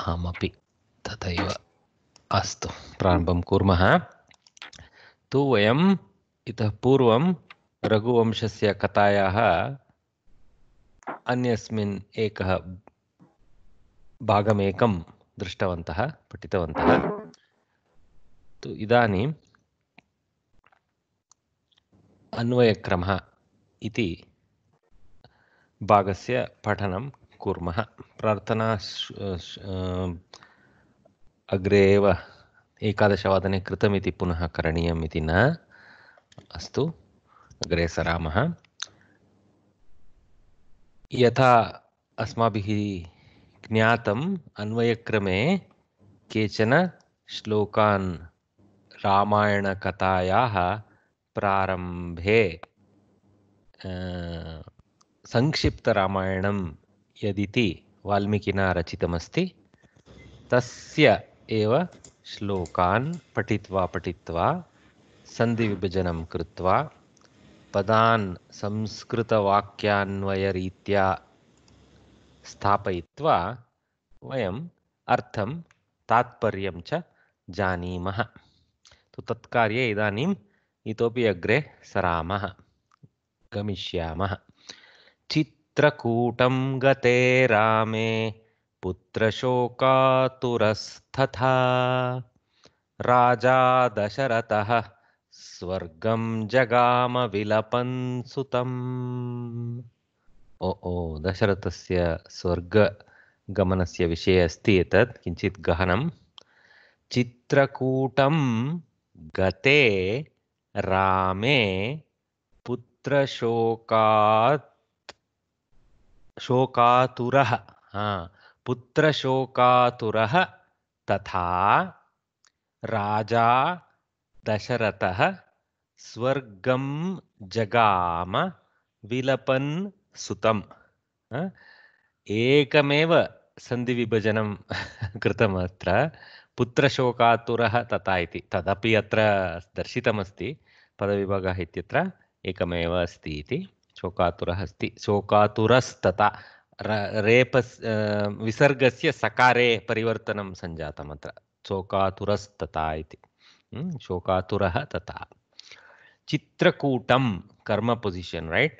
पि तथैव अस्तु प्रारम्भं कुर्मः तु वयम् इतः पूर्वं रघुवंशस्य कथायाः अन्यस्मिन् एकः भागमेकं दृष्टवन्तः पठितवन्तः तु इदानीम् अन्वयक्रमः इति भागस्य पठनं कुर्मः प्रार्थना अग्रे एव एकादशवादने कृतमिति पुनः करणीयम् इति न अस्तु अग्रे सरामः यथा अस्माभिः ज्ञातम् अन्वयक्रमे केचन श्लोकान् रामायणकथायाः प्रारम्भे संक्षिप्तरामायणं यदिति वाल्मीकिना रचितमस्ति तस्य एव श्लोकान् पठित्वा पठित्वा सन्धिविभजनं कृत्वा पदान् संस्कृतवाक्यान्वयरीत्या स्थापयित्वा वयम् अर्थं तात्पर्यं च जानीमः तु तत्कार्ये इदानीम् इतोपि अग्रे सरामः गमिष्यामः चित् चित्रकूटं गते रामे पुत्रशोकातुरस्तथा राजा दशरथः स्वर्गं जगामविलपन् सुतम् ओ ओ दशरथस्य स्वर्गगमनस्य विषये अस्ति एतत् किञ्चित् गहनं चित्रकूटं गते रामे पुत्रशोकात् शोकातुरः पुत्रशोकातुरः तथा राजा दशरथः स्वर्गं जगाम विलपन् सुतम् एकमेव सन्धिविभजनं कृतम् अत्र पुत्रशोकातुरः तथा इति तदपि अत्र दर्शितमस्ति पदविभागः इत्यत्र एकमेव अस्ति इति शोकातुर शोकातुरस्त रेप विसर्ग से सकारे पिवर्तन सजातम शोकातुरस्तता शोकातुर तथा चित्रकूटम कर्म position right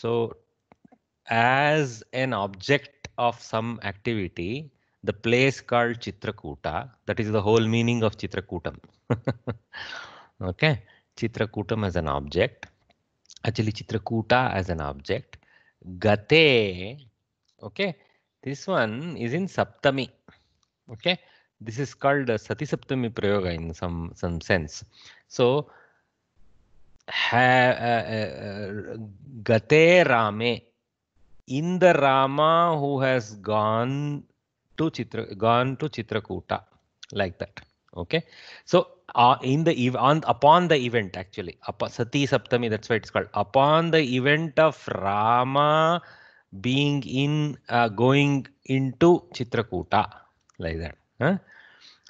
so as an object of some activity the place called Chitrakoot that is the whole meaning of चित्रकूटम ओके चित्रकूटम as an object actually Chitrakuta as an object. Gate, okay, this one is in Saptami, okay. This is called Sati Saptami Prayoga in some, some sense. So, ha, uh, uh, Gate Rame, in the Rama who has gone to Chitra, gone to Chitrakuta, like that. Okay, so uh, in the ev on upon the event actually up, sati saptami that's why it's called upon the event of Rama being in uh, going into Chitrakuta like that. Huh?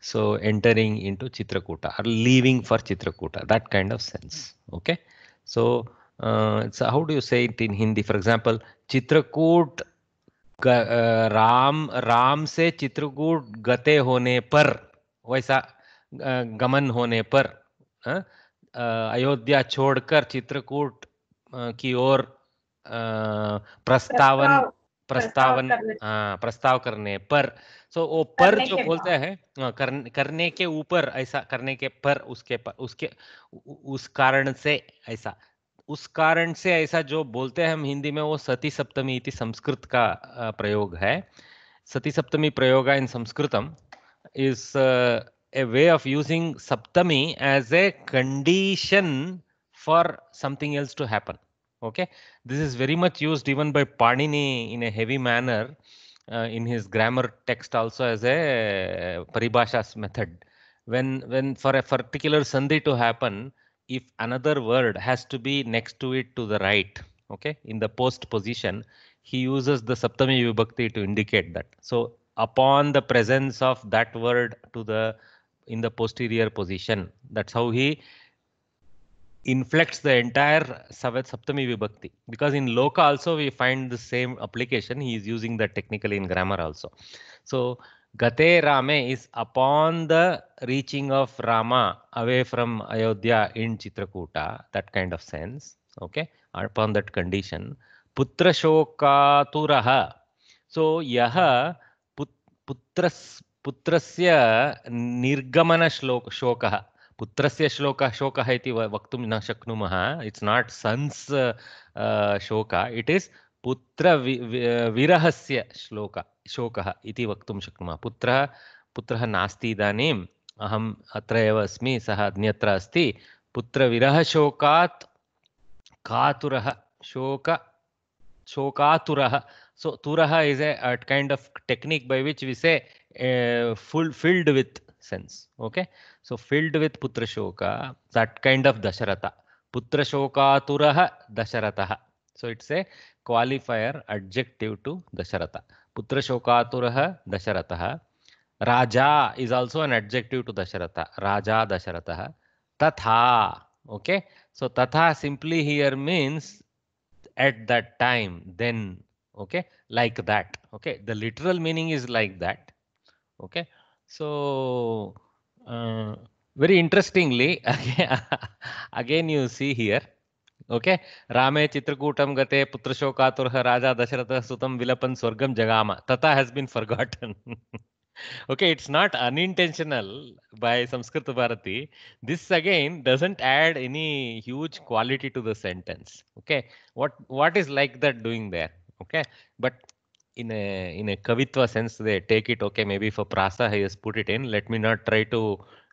So entering into Chitrakuta or leaving for Chitrakuta that kind of sense. Okay, so uh, how do you say it in Hindi? For example, Chitrakut uh, Ram Ram se Chitrakut gate hone par वैसा गमन होने पर अयोध्या छोड़कर चित्रकूट की ओर प्रस्तावन प्रस्तावन हाँ प्रस्ताव करने पर सो वो पर जो बोलते हैं करने करने के ऊपर ऐसा करने के पर उसके पर उसके उस कारण से ऐसा उस कारण से ऐसा जो बोलते हैं हम हिंदी में वो सती सप्तमी इति संस्कृत का प्रयोग है सती सप्तमी प्रयोग है इन संस्कृतम is uh, a way of using saptami as a condition for something else to happen. Okay, this is very much used even by Panini in a heavy manner uh, in his grammar text also as a uh, paribhashas method. When when for a particular sandhi to happen, if another word has to be next to it to the right, okay, in the post position, he uses the saptami vibhakti to indicate that. So upon the presence of that word to the in the posterior position. That's how he inflects the entire Savat Saptami Vibhakti. Because in Loka also we find the same application. He is using that technically in grammar also. So Gate Rame is upon the reaching of Rama away from Ayodhya in Chitrakuta, that kind of sense. Okay, upon that condition. Putra Shokaturaha. So Yaha पुत्रस् पुत्रस्य निर्गमनश्लोकः शोकः पुत्रस्य श्लोकः शोकः इति वक्तुं न शक्नुमः it's not sons शोकः it is पुत्र वि विरहस्य श्लोक शोकः इति वक्तुं शक्नुमः पुत्रः पुत्रः नास्ति इदानीम् अहम् अत्र एव अस्मि सः अन्यत्र अस्ति पुत्रविरहशोकात् कातुरः शोक शोकशोकातुरः So Turaha is a, a kind of technique by which we say uh, full filled with sense. Okay. So filled with Putrashoka, that kind of Dasharata. Putrashoka Turaha Dasharataha. So it's a qualifier adjective to Dasharata. turaha Dasharataha. Raja is also an adjective to Dasharata. Raja Dasharataha. Tatha. Okay. So Tatha simply here means at that time, then okay like that okay the literal meaning is like that okay so uh, very interestingly again you see here okay रामे चित्रकूटम गते पुत्रशोकातुर raja Dasharath सुतम विलपन स्वर्गम jagama tata has been forgotten okay it's not unintentional by sanskrit bharati this again doesn't add any huge quality to the sentence okay what what is like that doing there okay but in a in a kavitva sense they take it okay maybe for prasa he has put it in let me not try to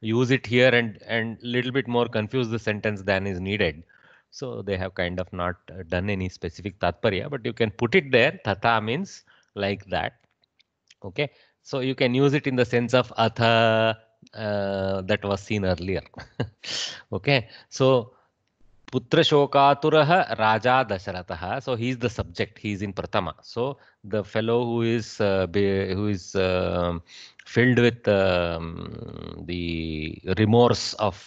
use it here and and little bit more confuse the sentence than is needed so they have kind of not uh, done any specific tatparya but you can put it there tatha means like that okay so you can use it in the sense of atha uh, that was seen earlier okay so Putrashokaturah Raja Dasharatha. So he is the subject. He is in Pratama. So the fellow who is uh, who is uh, filled with um, the remorse of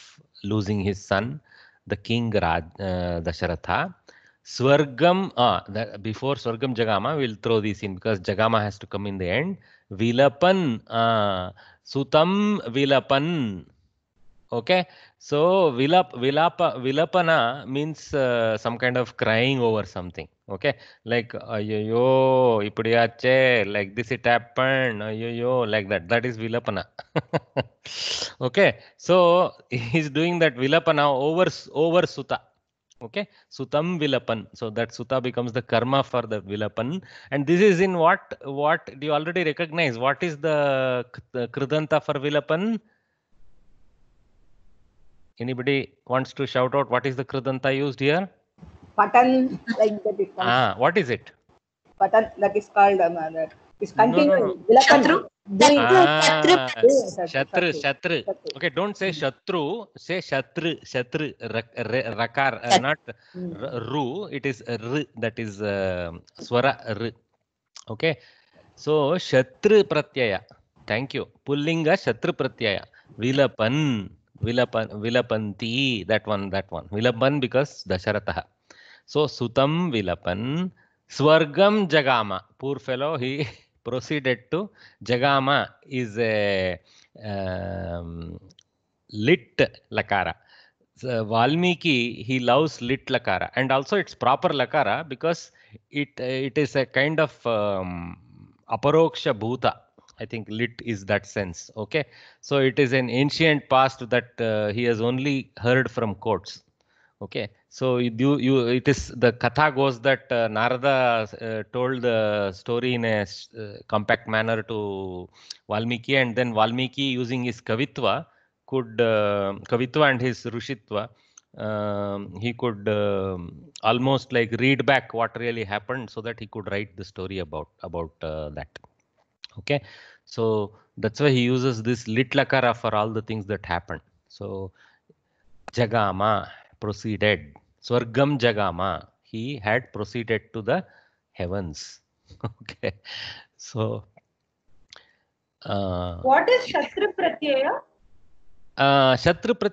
losing his son, the king Raj, uh, Dasharatha. Swargam, ah, that, before Swargam Jagama, we'll throw this in because Jagama has to come in the end. Vilapan, uh, Sutam Vilapan. okay so vilap vilapa vilapana means uh, some kind of crying over something okay like yo, ipdiyache like this it happened yo, like that that is vilapana okay so he's doing that vilapana over over suta okay sutam vilapan so that suta becomes the karma for the vilapan and this is in what what do you already recognize what is the kridanta for vilapan Anybody wants to shout out what is the Kridanta used here? Patan, like that Ah, what is it? Patan, that is called um, uh, is continuing. No, no, no. Shatru. Ah, shatru, shatru. Okay, don't say shatru, say shatru, shatru, rakar, uh, not ru, it is r, that is uh, swara r. Okay, so shatru pratyaya. Thank you. Pullinga shatru pratyaya. Vilapan. Vilapan, Vilapanti, that one, that one. Vilapan because Dasharataha. So Sutam Vilapan, Swargam Jagama. Poor fellow, he proceeded to Jagama is a um, lit lakara. So uh, Valmiki, he loves lit lakara, and also it's proper lakara because it uh, it is a kind of um, aparoksha bhuta I think lit is that sense. Okay, so it is an ancient past that uh, he has only heard from courts. Okay, so you you it is the katha goes that uh, Narada uh, told the story in a uh, compact manner to Valmiki, and then Valmiki using his kavitva could uh, kavitva and his rushitva. Um, he could uh, almost like read back what really happened so that he could write the story about about uh, that Okay, so that's why he uses this litlakara for all the things that happen. So Jagama proceeded. Swargam Jagama. He had proceeded to the heavens. okay. So uh, what is Shatru Pratyaya? Uh,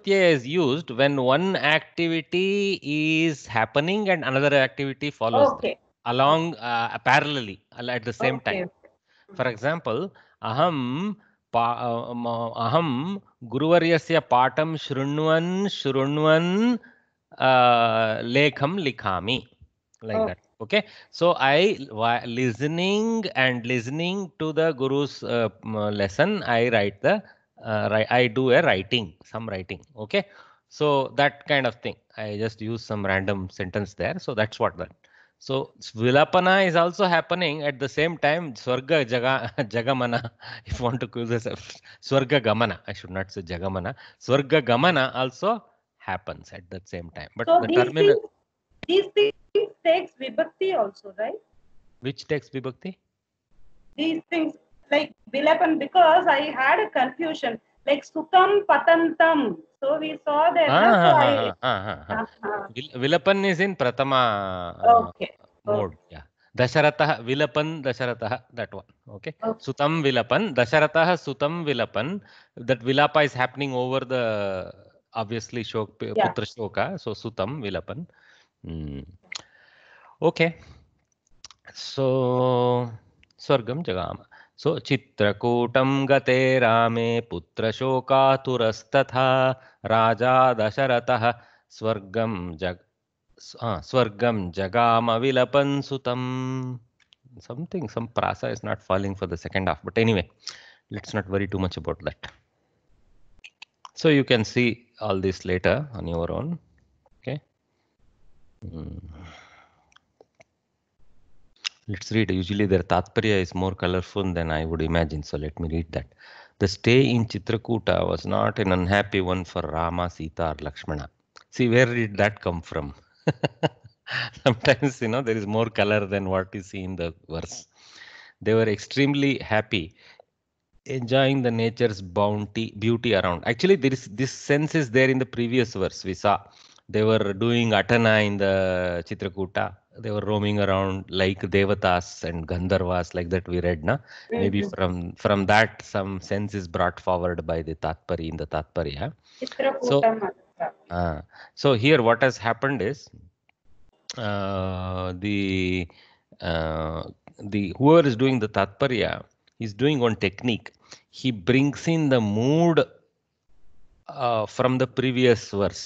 is used when one activity is happening and another activity follows okay. along uh, parallelly at the same okay. time example, aham, uh, aham, पा अहं गुरुवर्यस्य पाठं शृण्वन् शृण्वन् लेखं likhami, like oh. that. okay so i listening and listening to the guru's uh, lesson i write the uh, i do a writing some writing okay so that kind of thing i just use some random sentence there so that's what that so Vilapana is also happening at the same time. Swarga jaga, Jagamana, if you want to call this Swarga Gamana, I should not say Jagamana. Swarga Gamana also happens at the same time. But so the these terminal. Things, these things takes Vibhakti also, right? Which takes Vibhakti? These things like Vilapan, because I had a confusion. like Sukam Patantam. So we saw that. Ah, ah, ah, ah, ah. Vilapan is in Pratama okay. mode. Okay. Yeah. दशरथः विलपन् दशरथः that one okay सुतं विलपन् दशरथः सुतं विलपन् that विलापा is happening over the obviously shok yeah. putra shoka so sutam vilapan mm. okay so swargam jagama so स्वचित्रकूटं गते रामे पुत्रशोकातुरस्तथा राजा दशरथ स्वर्ग जग स्वर्गं जगाम विलपन सुत समथिंग सम प्रास is not falling for the second half but anyway let's not worry too much about that so you can see all this later on your own okay Let's read. Usually their Tatparya is more colorful than I would imagine, so let me read that. The stay in Chitrakuta was not an unhappy one for Rama, Sita, or Lakshmana. See, where did that come from? Sometimes, you know, there is more color than what you see in the verse. They were extremely happy, enjoying the nature's bounty, beauty around. Actually, there is this sense is there in the previous verse we saw. They were doing atana in the Chitrakuta they were roaming around like devatas and gandharvas like that we read na maybe mm-hmm. from from that some sense is brought forward by the tatpari in the tatparya so uh, so here what has happened is uh, the uh, the whoever is doing the tatparya is doing on technique he brings in the mood uh, from the previous verse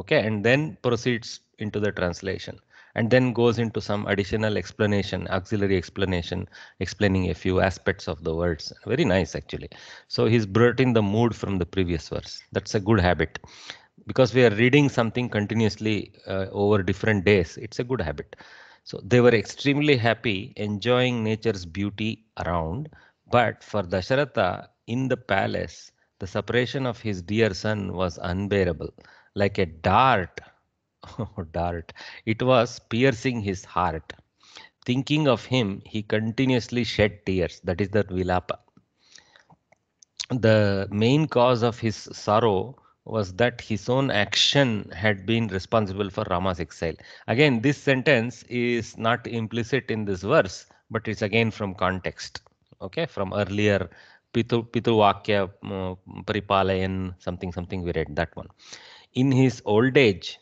okay and then proceeds into the translation and then goes into some additional explanation, auxiliary explanation, explaining a few aspects of the words. Very nice, actually. So he's brought in the mood from the previous verse. That's a good habit. Because we are reading something continuously uh, over different days, it's a good habit. So they were extremely happy, enjoying nature's beauty around. But for Dasharatha in the palace, the separation of his dear son was unbearable. Like a dart Oh, dart. It was piercing his heart. Thinking of him, he continuously shed tears. That is the vilapa. The main cause of his sorrow was that his own action had been responsible for Rama's exile. Again, this sentence is not implicit in this verse, but it's again from context. Okay, from earlier Pitu, Pituvakya uh, Paripalayan, something, something, we read that one. In his old age,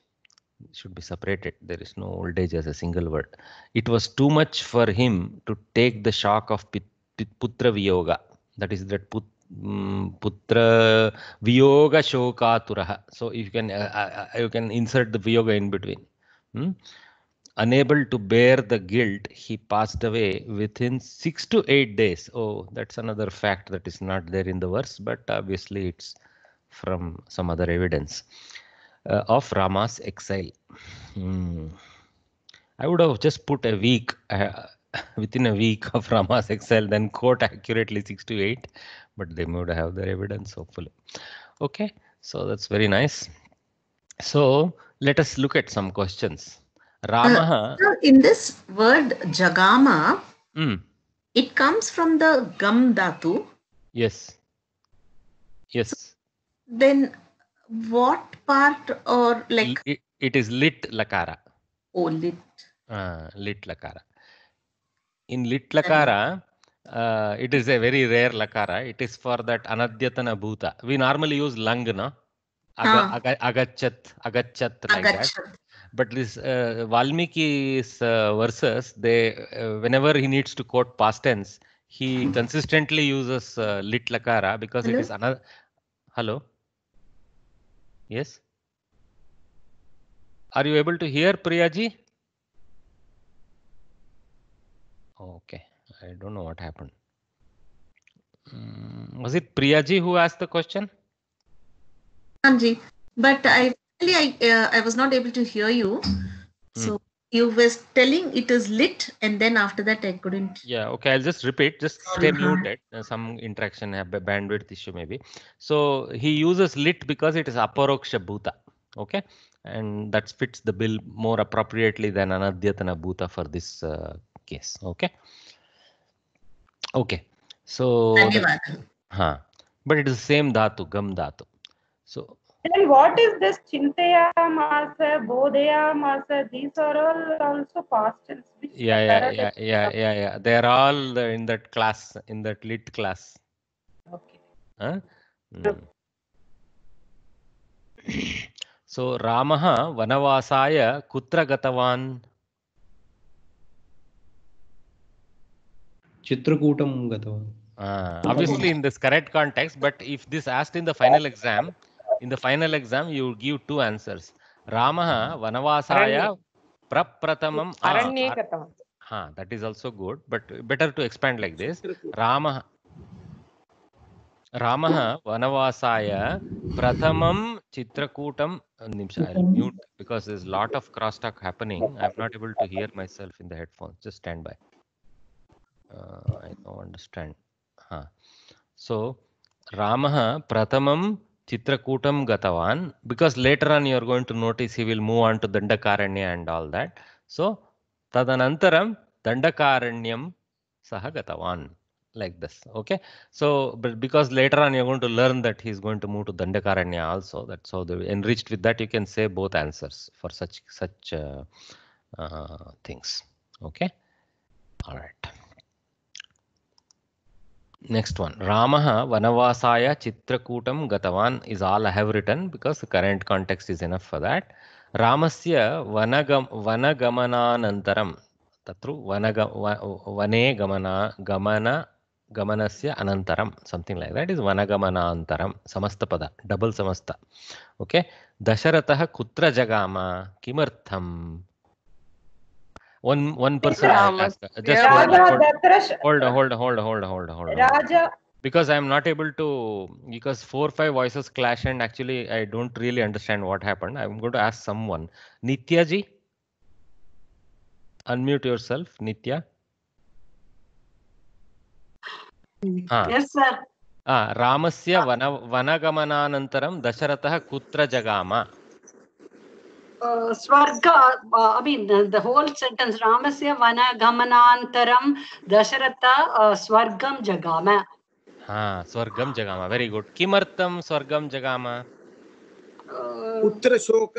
should be separated. There is no old age as a single word. It was too much for him to take the shock of pit, pit, putra viyoga. That is that put, um, putra viyoga shokaturaha. So you can uh, uh, uh, you can insert the viyoga in between. Hmm? Unable to bear the guilt, he passed away within six to eight days. Oh, that's another fact that is not there in the verse, but obviously it's from some other evidence uh, of Rama's exile. Hmm. I would have just put a week uh, within a week of Rama's exile, then quote accurately six to eight, but they would have their evidence hopefully. Okay, so that's very nice. So let us look at some questions. Rama. Uh, in this word Jagama, mm. it comes from the Gam datu. Yes. Yes. So then what part or like it, it is lit lakara oh lit uh, lit lakara in lit lakara uh, it is a very rare lakara it is for that anadyatana bhuta we normally use lang na agachat agachat like that but this uh, valmiki's uh, verses they uh, whenever he needs to quote past tense he consistently uses uh, lit lakara because hello? it is another hello Yes. Are you able to hear Priyaji? Okay. I don't know what happened. Um, was it Priyaji who asked the question? Anji, but I really I, uh, I was not able to hear you you were telling it is lit and then after that i couldn't yeah okay i'll just repeat just stay uh-huh. muted uh, some interaction have uh, a bandwidth issue maybe so he uses lit because it is aparoksha bhuta okay and that fits the bill more appropriately than anadyatana bhuta for this uh, case okay okay so that, huh, but it is the same dhatu gam dhatu so then what is this Chintaya Masa, Bodhaya Masa? These are all also past Yeah, yeah, yeah, yeah, yeah, yeah. They are all in that class, in that lit class. Okay. Huh? Hmm. So Ramaha Vanavasaya Kutra Gatavan? Chitrakutam Gatavan. Uh, obviously in this correct context, but if this asked in the final exam, in the final exam you give two answers ramaha hmm. vanavasaya prapratamam aranyekatam ha ah, that is also good but better to expand like this ramaha ramaha vanavasaya prathamam chitrakootam nimsha i'll hmm. mute because there's a lot of crosstalk happening i'm not able to hear myself in the headphones just stand by uh, i don't understand huh. so ramaha prathamam Chitrakutam Gatavan because later on you are going to notice he will move on to Dandakaranya and all that. So Tadanantaram Dandakaranyam Sahagatavan, like this. Okay. So but because later on you're going to learn that he is going to move to Dandakaranya also. that so the enriched with that you can say both answers for such such uh, uh, things. Okay. All right. Next one రామ వనవాసాయ చిత్రకూటం గతవాన్ is all I have written because current context is enough for that రామస్య వనగ వనగమనానంతరం తత్ర వనగ వనే గమన గమన గమనస్య అనంతరం సంథింగ్ లైక్ దట్ ఈస్ వనగమనాంతరం సమస్త పద డబుల్ సమస్త ఓకే దశరథ కుత్ర జగామ కిమర్థం one one person just yeah. hold, hold, hold, hold, hold, hold, hold, hold Raja. Because i am not able to, because four five voices clash, and actually I don't really understand what happened. i am going to ask someone. Nitya ji, unmute yourself. Nitya. Yes, sir. ah ramasya रामस्य वन वनगमनानन्तरं दशरथः कुत्र जगाम uh, Swarga, uh, I mean, the, the whole sentence, Ramasya हाँ स्वर्गम जगाम very good किमर्थम स्वर्गम जगाम पुत्र शोक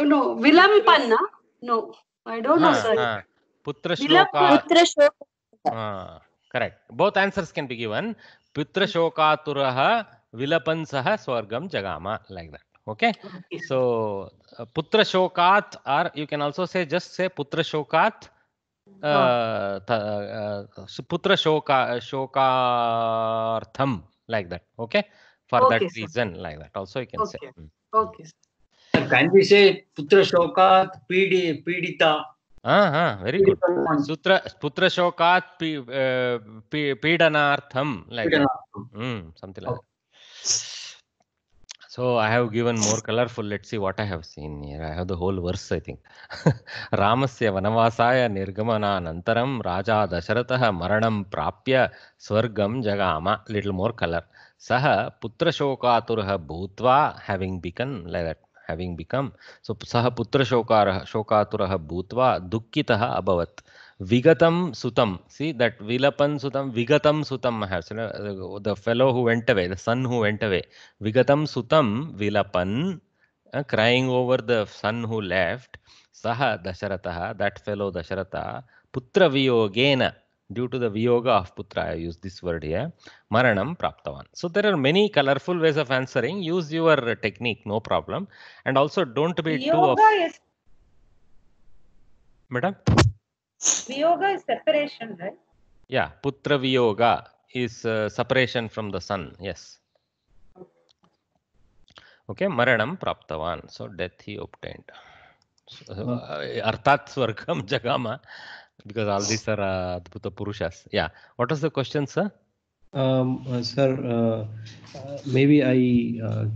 नो विलंपन no I don't know sir पुत्र शोक पुत्र शोक हाँ correct both answers can be given पुत्र शोकातुरः विलपन सह स्वर्गम जगाम like that okay so uh, putra shokat or you can also say just say putra shokat uh, th- uh, putra shoka shokartham like that okay for okay, that sir. reason like that also you can okay. say okay sir. can we say putra shokat pidi pidita uh, very good putra very good pidanartham. పుత్ర శోకాత్ పీడనార్థం like something that So I have given more colorful. Let's see what I have seen here. I have the whole verse, I think. Ramasya vanavasaya nirgamana nantaram raja Dasharatha maranam prapya swargam jagama. Little more color. Saha putra shokaturah bhutva having become like that. Having become. So saha putra Shoka shokaturah bhutva dukkitah abavat. Vigatam Sutam. See that Vilapan Sutam, Vigatam Sutam perhaps. You know, the fellow who went away, the son who went away. Vigatam Sutam Vilapan, uh, crying over the son who left. Saha Dasharataha, that fellow Dasharata. Putra Viyogena, due to the Viyoga of Putra, I use this word here. Maranam Praptavan. So there are many colorful ways of answering. Use your technique, no problem. And also don't be Yoga too... Is- Madam? Viyoga is separation, right? Yeah, Putra Viyoga is uh, separation from the son. Yes. Okay, Maranam Praptavan. So death he obtained. So, uh, hmm. Swargam Jagama. Because all these are uh, Purushas. Yeah. What was the question, sir? Um, uh, sir, uh, uh, maybe I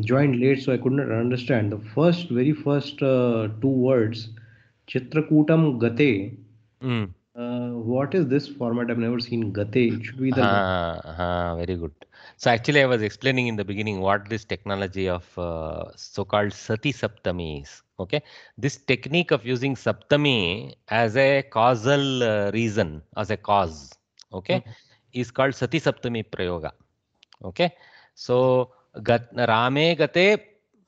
joined late, so I couldn't understand. The first, very first two words चित्रकूटम गते what is this format I have never seen गते it should be the हां हां very good so actually I was explaining in the beginning what this technology of so called सती सप्तमी is okay this technique of using सप्तमी as a causal reason as a cause okay is called सती सप्तमी प्रयोग okay सो रामे गते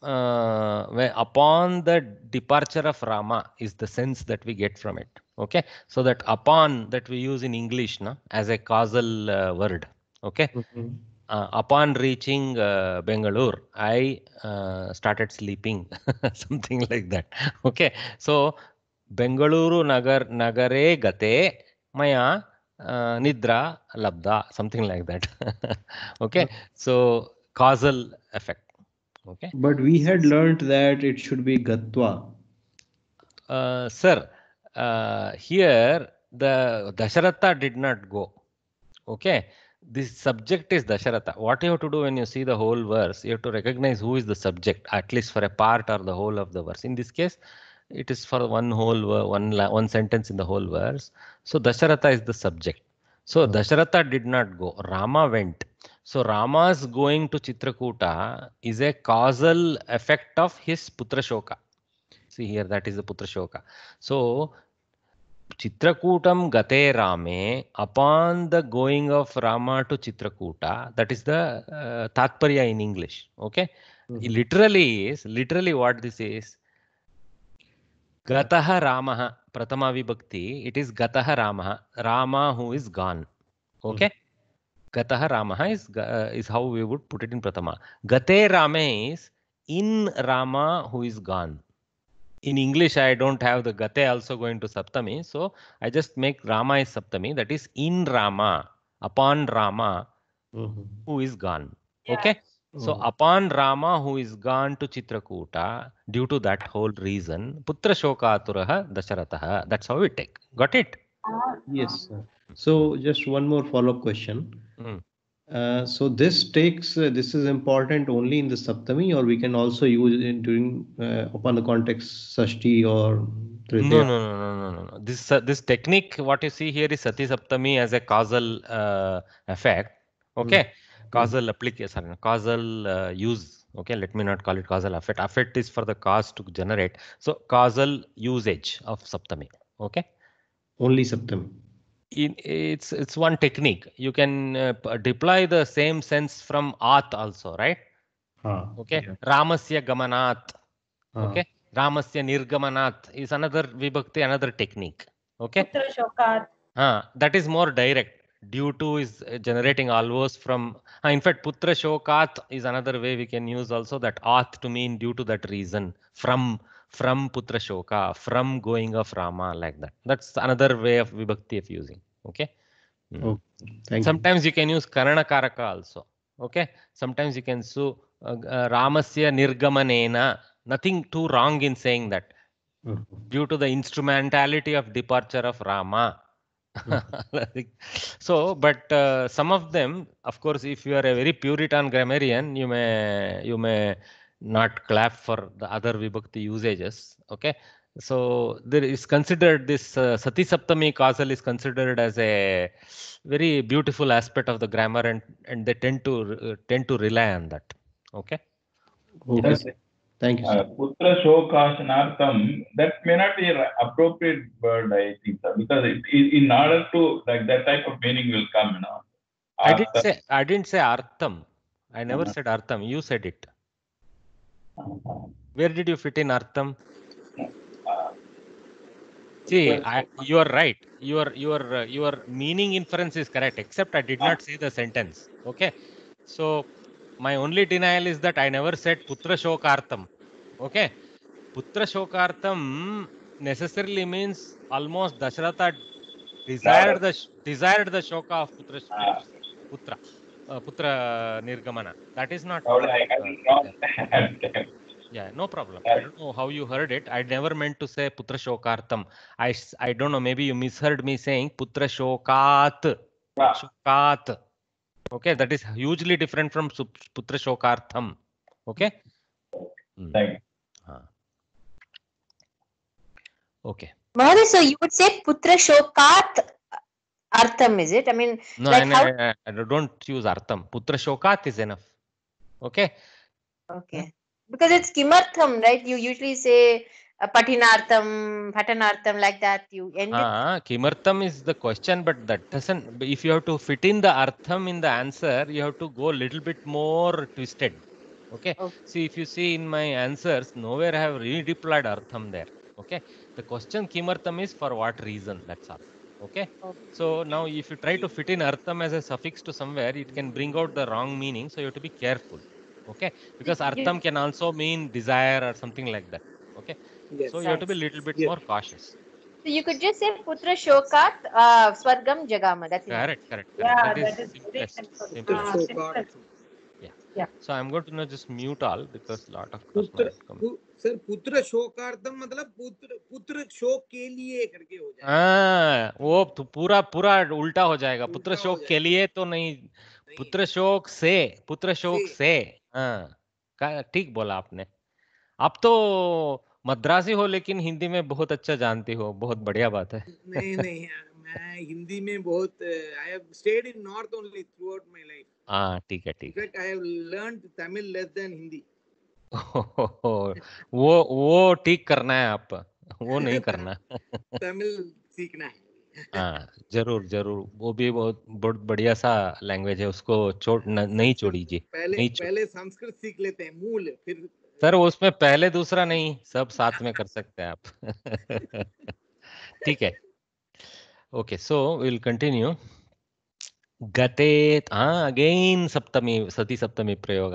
uh, upon the departure of Rama is the sense that we get from it. Okay, so that upon that we use in English na, as a causal uh, word. Okay, mm -hmm. uh, upon reaching uh, I uh, started sleeping, something like that. Okay, so Bengaluru nagar nagare gate maya uh, nidra labda, something like that. okay, mm-hmm. so causal effect okay but we had learnt that it should be gatva uh, sir uh, here the dasharatha did not go okay this subject is dasharatha what you have to do when you see the whole verse you have to recognize who is the subject at least for a part or the whole of the verse in this case it is for one whole uh, one one sentence in the whole verse so dasharatha is the subject so dasharatha did not go rama went so Rama's going to Chitrakuta is a causal effect of his Putrashoka. See here, that is the Putrashoka. So Chitrakutam Gate Rame, upon the going of Rama to Chitrakuta, that is the uh, Tatparya in English. Okay. Mm-hmm. Literally is, literally what this is. Gataha Ramaha, Pratama Vibhakti, it is Gataha Ramaha, Rama who is gone. Okay. Mm-hmm. Gatah Rama is, uh, is how we would put it in Pratama. Gate Rama is in Rama who is gone. In English, I don't have the Gate also going to Saptami. So I just make Rama is Saptami. That is in Rama, upon Rama mm-hmm. who is gone. Yeah. Okay. Mm-hmm. So upon Rama who is gone to Chitrakuta due to that whole reason, Putra Shokaturaha Dasharataha. That's how we take. Got it? Yes. Sir. So just one more follow-up question. Mm. Uh, so this takes uh, this is important only in the saptami or we can also use it during uh, upon the context sashti or tritya no no no no no, no. this uh, this technique what you see here is sati saptami as a causal uh, effect okay mm. causal application causal uh, use okay let me not call it causal effect effect is for the cause to generate so causal usage of saptami okay only September. in, it's it's one technique you can uh, deploy the same sense from ath also right uh, okay yeah. ramasya gamanat uh, ah. okay ramasya nirgamanat is another vibhakti another technique okay Putra uh, that is more direct due to is generating alvos from uh, in fact putra shokat is another way we can use also that ath to mean due to that reason from from putra shoka, from going of Rama, like that. That's another way of vibhakti of using. Okay. Mm. Oh, Sometimes you. you. can use Karana Karaka also. Okay. Sometimes you can so uh, uh, Ramasya Nirgamanena. Nothing too wrong in saying that. Mm. Due to the instrumentality of departure of Rama. so, but uh, some of them, of course, if you are a very Puritan grammarian, you may you may not clap for the other vibhakti usages. Okay, so there is considered this uh, sati saptami causal is considered as a very beautiful aspect of the grammar, and and they tend to uh, tend to rely on that. Okay. Yes. Thank you. Sir. Uh, putra That may not be an appropriate word, I think, sir, because it, in order to like that type of meaning will come, you know. Artham. I didn't uh, say I didn't say artham. I never uh-huh. said artham. You said it. Where did you fit in, Artham? See, I, you are right. Your your uh, your meaning inference is correct, except I did not say the sentence. Okay, so my only denial is that I never said putra shokartham. Okay, putra shokartham necessarily means almost Dasharatha desired the desired the shoka of putra. putra. Putra Nirgamana. That is not. Oh, I, I yeah. no problem. I don't know how you heard it. I never meant to say Putra Shokartam. I, I don't know. Maybe you misheard me saying Putra Shokat. Wow. Okay, that is hugely different from Putra Shokartham. Okay. Hmm. Thank ah. Okay. Maharaj, so you would say Putra Shokat Artham is it? I mean, no, like how... I, I, don't use artham. Putra Shokat is enough. Okay. Okay. Because it's Kimartham, right? You usually say uh, Patinartham, Patanartham, like that. You end ah, it. Uh-huh. Kimartham is the question, but that doesn't. If you have to fit in the Artham in the answer, you have to go a little bit more twisted. Okay. okay. Oh. See, if you see in my answers, nowhere I have redeployed Artham there. Okay. The question Kimartham is for what reason? That's all. Okay. So now if you try to fit in artham as a suffix to somewhere, it can bring out the wrong meaning. So you have to be careful. Okay. Because artham yes. can also mean desire or something like that. Okay. Yes, so you have to be a little bit yes. more cautious. So you could just say putra shokat uh, swargam jagama. That's Correct, correct. correct. Yeah, that is, that is simplest. simplest. Ah, simplest. Yeah. So I'm going to you know, just mute all because lot of पुत्र sir पुत्र शोकार्थम मतलब पुत्र पुत्र शोक के लिए करके हो जाएगा हाँ वो तो पूरा पूरा उल्टा हो जाएगा पुत्र शोक के लिए तो नहीं, नहीं। पुत्र शोक से पुत्र शोक से हाँ ठीक बोला आपने आप तो मद्रासी हो लेकिन हिंदी में बहुत अच्छा जानती हो बहुत बढ़िया बात है नहीं नहीं मैं हिंदी में बहुत I have stayed in north only throughout my life हां ठीक है ठीक है I have learned Tamil less than Hindi वो वो ठीक करना है आप वो नहीं करना तमिल सीखना है हाँ जरूर जरूर वो भी बहुत बहुत बढ़िया सा लैंग्वेज है उसको छोड़ न, नहीं छोड़ीजिए पहले नहीं पहले संस्कृत सीख लेते हैं मूल फिर सर उसमें पहले दूसरा नहीं सब साथ में कर सकते हैं आप ठीक है Okay, so we'll continue. गते अगेन सप्तमी सती सप्तमी प्रयोग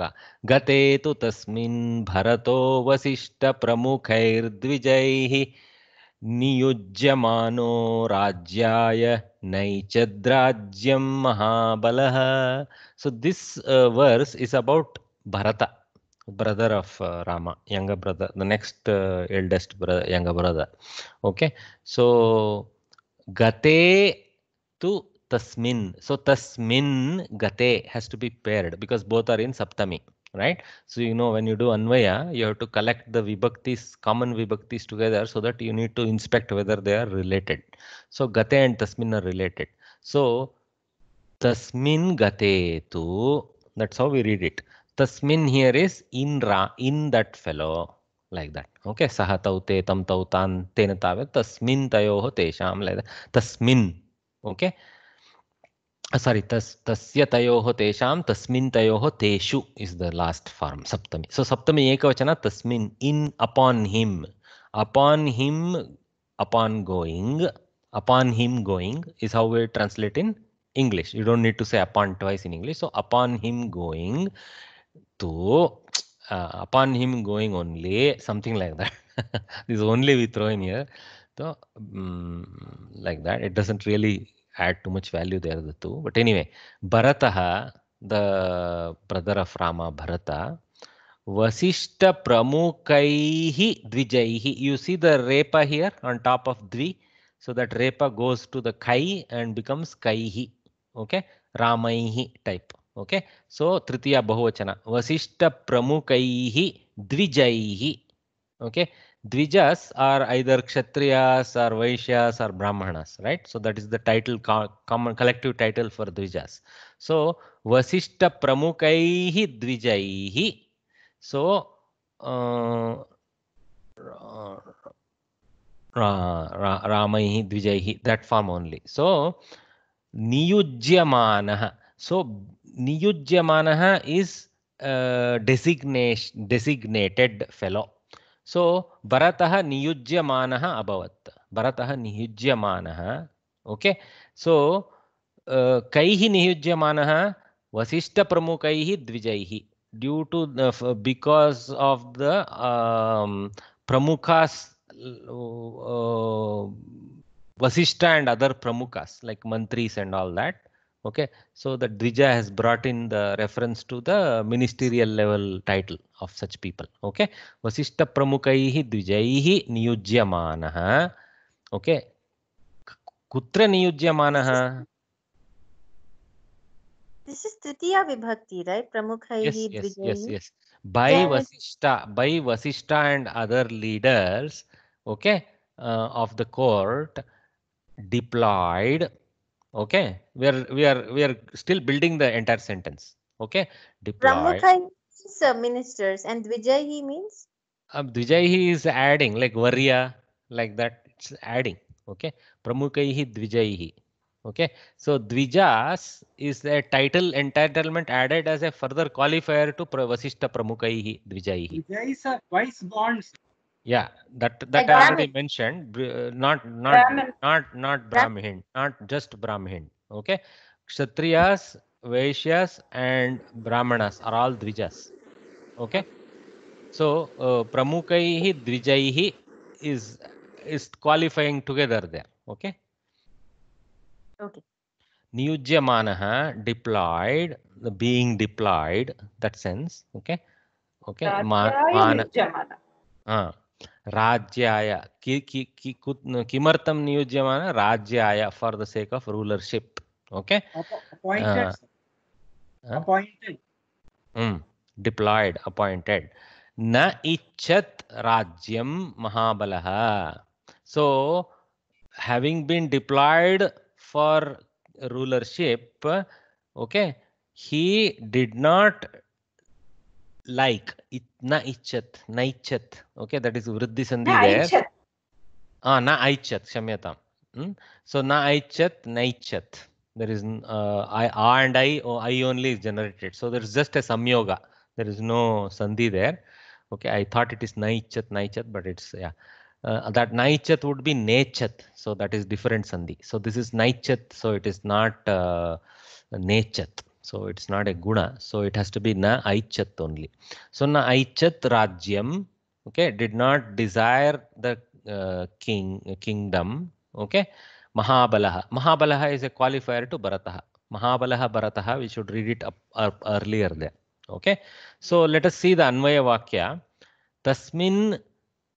गते तो तस्मिन् भरतो वसिष्ठ प्रमुखैर्द्विजैः नियुज्यमानो राज्याय नैचद्राज्यं महाबलः so this verse is about Bharata brother of uh, Rama, younger brother, the next uh, eldest brother, younger brother. Okay, so Gate to tasmin. So tasmin gate has to be paired because both are in saptami, right? So you know when you do anvaya, you have to collect the vibhaktis, common vibhaktis together so that you need to inspect whether they are related. So gate and tasmin are related. So tasmin gate tu, that's how we read it. Tasmin here is inra, in that fellow. Like that okay सह तौ ते तम तौ तान तेन ताव तस्मिन् तयोः तेषां लाइक दैट ओके सॉरी तस् तस्य तयोः तेषां तस्मिन् तयोः तेषु इज द लास्ट फॉर्म सप्तमी सो सप्तमी एकवचन तस्मिन् in upon him upon him upon going upon him going is how we translate in English you don't need to say upon twice in English so upon him going तो uh, upon him going only something like that this only we throw in here so um, like that it doesn't really add too much value there the two but anyway bharataha the brother of rama bharata vasishta pramukaihi dvijaihi you see the repa here on top of dvi so that repa goes to the kai and becomes kaihi okay ramaihi type okay so तृतीय बहुवचन वशिष्ठ प्रमुख द्विजी okay द्विजस् are either Kshatriyas are Vaishyas are Brahmanas right so that is the title common collective title for द्विजस् so Vashishtha प्रमुख द्विजी so राम द्विजी दट फॉर्म ओनली सो नियुज्यम so niyujyamanaha is uh, designation designated fellow so bharatah niyujyamanah abhavat bharatah niyujyamanah okay so uh, kaihi niyujyamanah vasishta pramukaihi dvijaihi due to the, because of the um, pramukhas uh, vasishta and other pramukhas like mantris and all that Okay, so the Drija has brought in the reference to the ministerial level title of such people. Okay, Vasishta Pramukaihi Drijaihi Niyujyamanaha. Okay, Kutra Niyujyamanaha. This is Tritiya Vibhakti, right? Pramukaihi yes, yes, Drijaihi. Yes, yes. By yeah. Vasishta, by Vasishta and other leaders, okay, uh, of the court deployed Okay, we are we are we are still building the entire sentence. Okay, deploy. means ministers and Vijay he means. Um, Dvijay he is adding like Varya like that. It's adding. Okay, Pramukhaihi he. Okay, so Dvijas is a title entitlement added as a further qualifier to Vasishta Pramukhaihi Dvijaihi. Dvijai are twice bonds. Yeah, that that I already mentioned. Uh, not not Brahmin. not not Brahmin, not just Brahmin. Okay, Kshatriyas, Vaishyas, and Brahmanas are all Drijas. Okay, so uh, Pramukhaihi Drijaihi is is qualifying together there. Okay. Okay. Niyujyamanaha deployed, the being deployed, that sense. Okay. Okay. Ma mana. Uh, राज्याय किमर्थम नियोज्यम राज्याय for the sake of rulership okay deployed appointed न इच्छत राज्यम महाबल so having been deployed for rulership okay he did not like it na ichat na ichat okay that is vriddhi sandhi there ah na ichat shamyata. hmm? so na ichat na ichat there is uh, i r and i or oh, i only is generated so there is just a samyoga there is no sandhi there okay i thought it is na ichat na ichat but it's yeah uh, that naichat would be nechat so that is different sandhi so this is naichat so it is not uh, nechat so it's not a guna. So it has to be na aichat only. So na aichat rajyam, okay, did not desire the uh, king kingdom, okay. Mahabalaha. Mahabalaha is a qualifier to Bharataha. Mahabalaha Bharataha, we should read it up, up earlier there. Okay. So let us see the Anvaya Vakya. Tasmin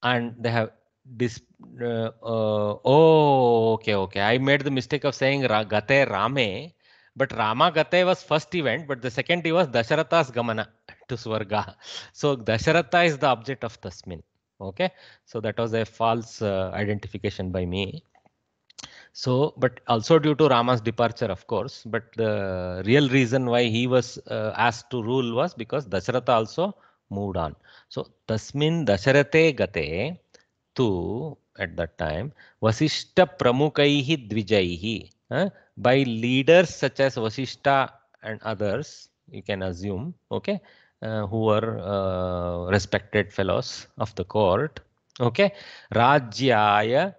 and they have this. Uh, uh, oh, okay, okay. I made the mistake of saying Gate Rame. But Rama Ramagate was first event, but the second event was Dasharatha's Gamana to Swarga. So Dasharatha is the object of Tasmin. Okay, so that was a false uh, identification by me. So, but also due to Rama's departure, of course, but the real reason why he was uh, asked to rule was because Dasharatha also moved on. So, Tasmin Dasharate Gate to at that time was Vasishta Pramukaihi Dvijaihi. Huh? by leaders such as Vasishta and others, you can assume, okay, uh, who are uh, respected fellows of the court, okay, Rajyaya,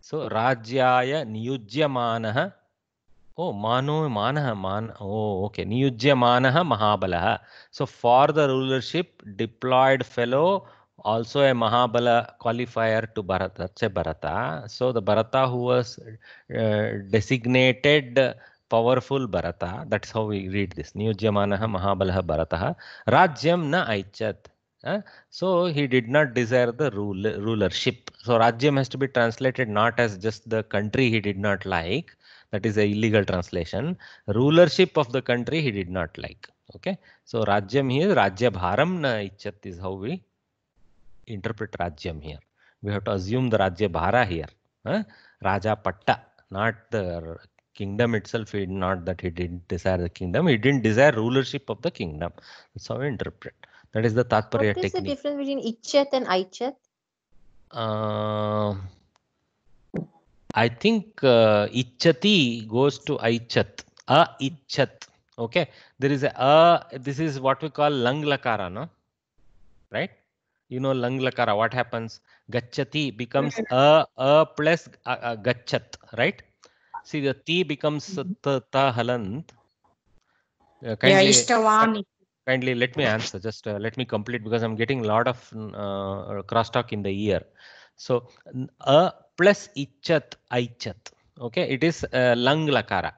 so Rajyaya Niyujyamanaha, oh, Mano Manaha, man, oh, okay, Niyujyamanaha Mahabalaha. So for the rulership, deployed fellow also a Mahabala qualifier to Bharata. So the Bharata who was uh, designated powerful Bharata, that's how we read this. Niyujyamanaha Mahabalaha Bharataha Rajyam na aichat. Uh, so he did not desire the rule, rulership. So Rajyam has to be translated not as just the country he did not like. That is a illegal translation. Rulership of the country he did not like. Okay. So Rajyam here, Rajya Bharam na aichat. is how we interpret Rajyam here. We have to assume the Rajya Bhara here. Huh? Raja Patta, not the kingdom itself, not that he didn't desire the kingdom, he didn't desire rulership of the kingdom. That's how we interpret. That is the Tatparya technique. What is the difference between Ichet and Aichet? Uh, I think uh, Ichati goes to Aichat. A Ichat. Okay. There is a, a this is what we call Lang Lakara, no? Right? you know lang lakara what happens gachati becomes mm-hmm. a a plus a, a gachat right see the t becomes ta mm-hmm. ta halant uh, kindly, let me answer just uh, let me complete because i'm getting a lot of uh, crosstalk in the ear so a plus ichat aichat okay it is uh, lang lakara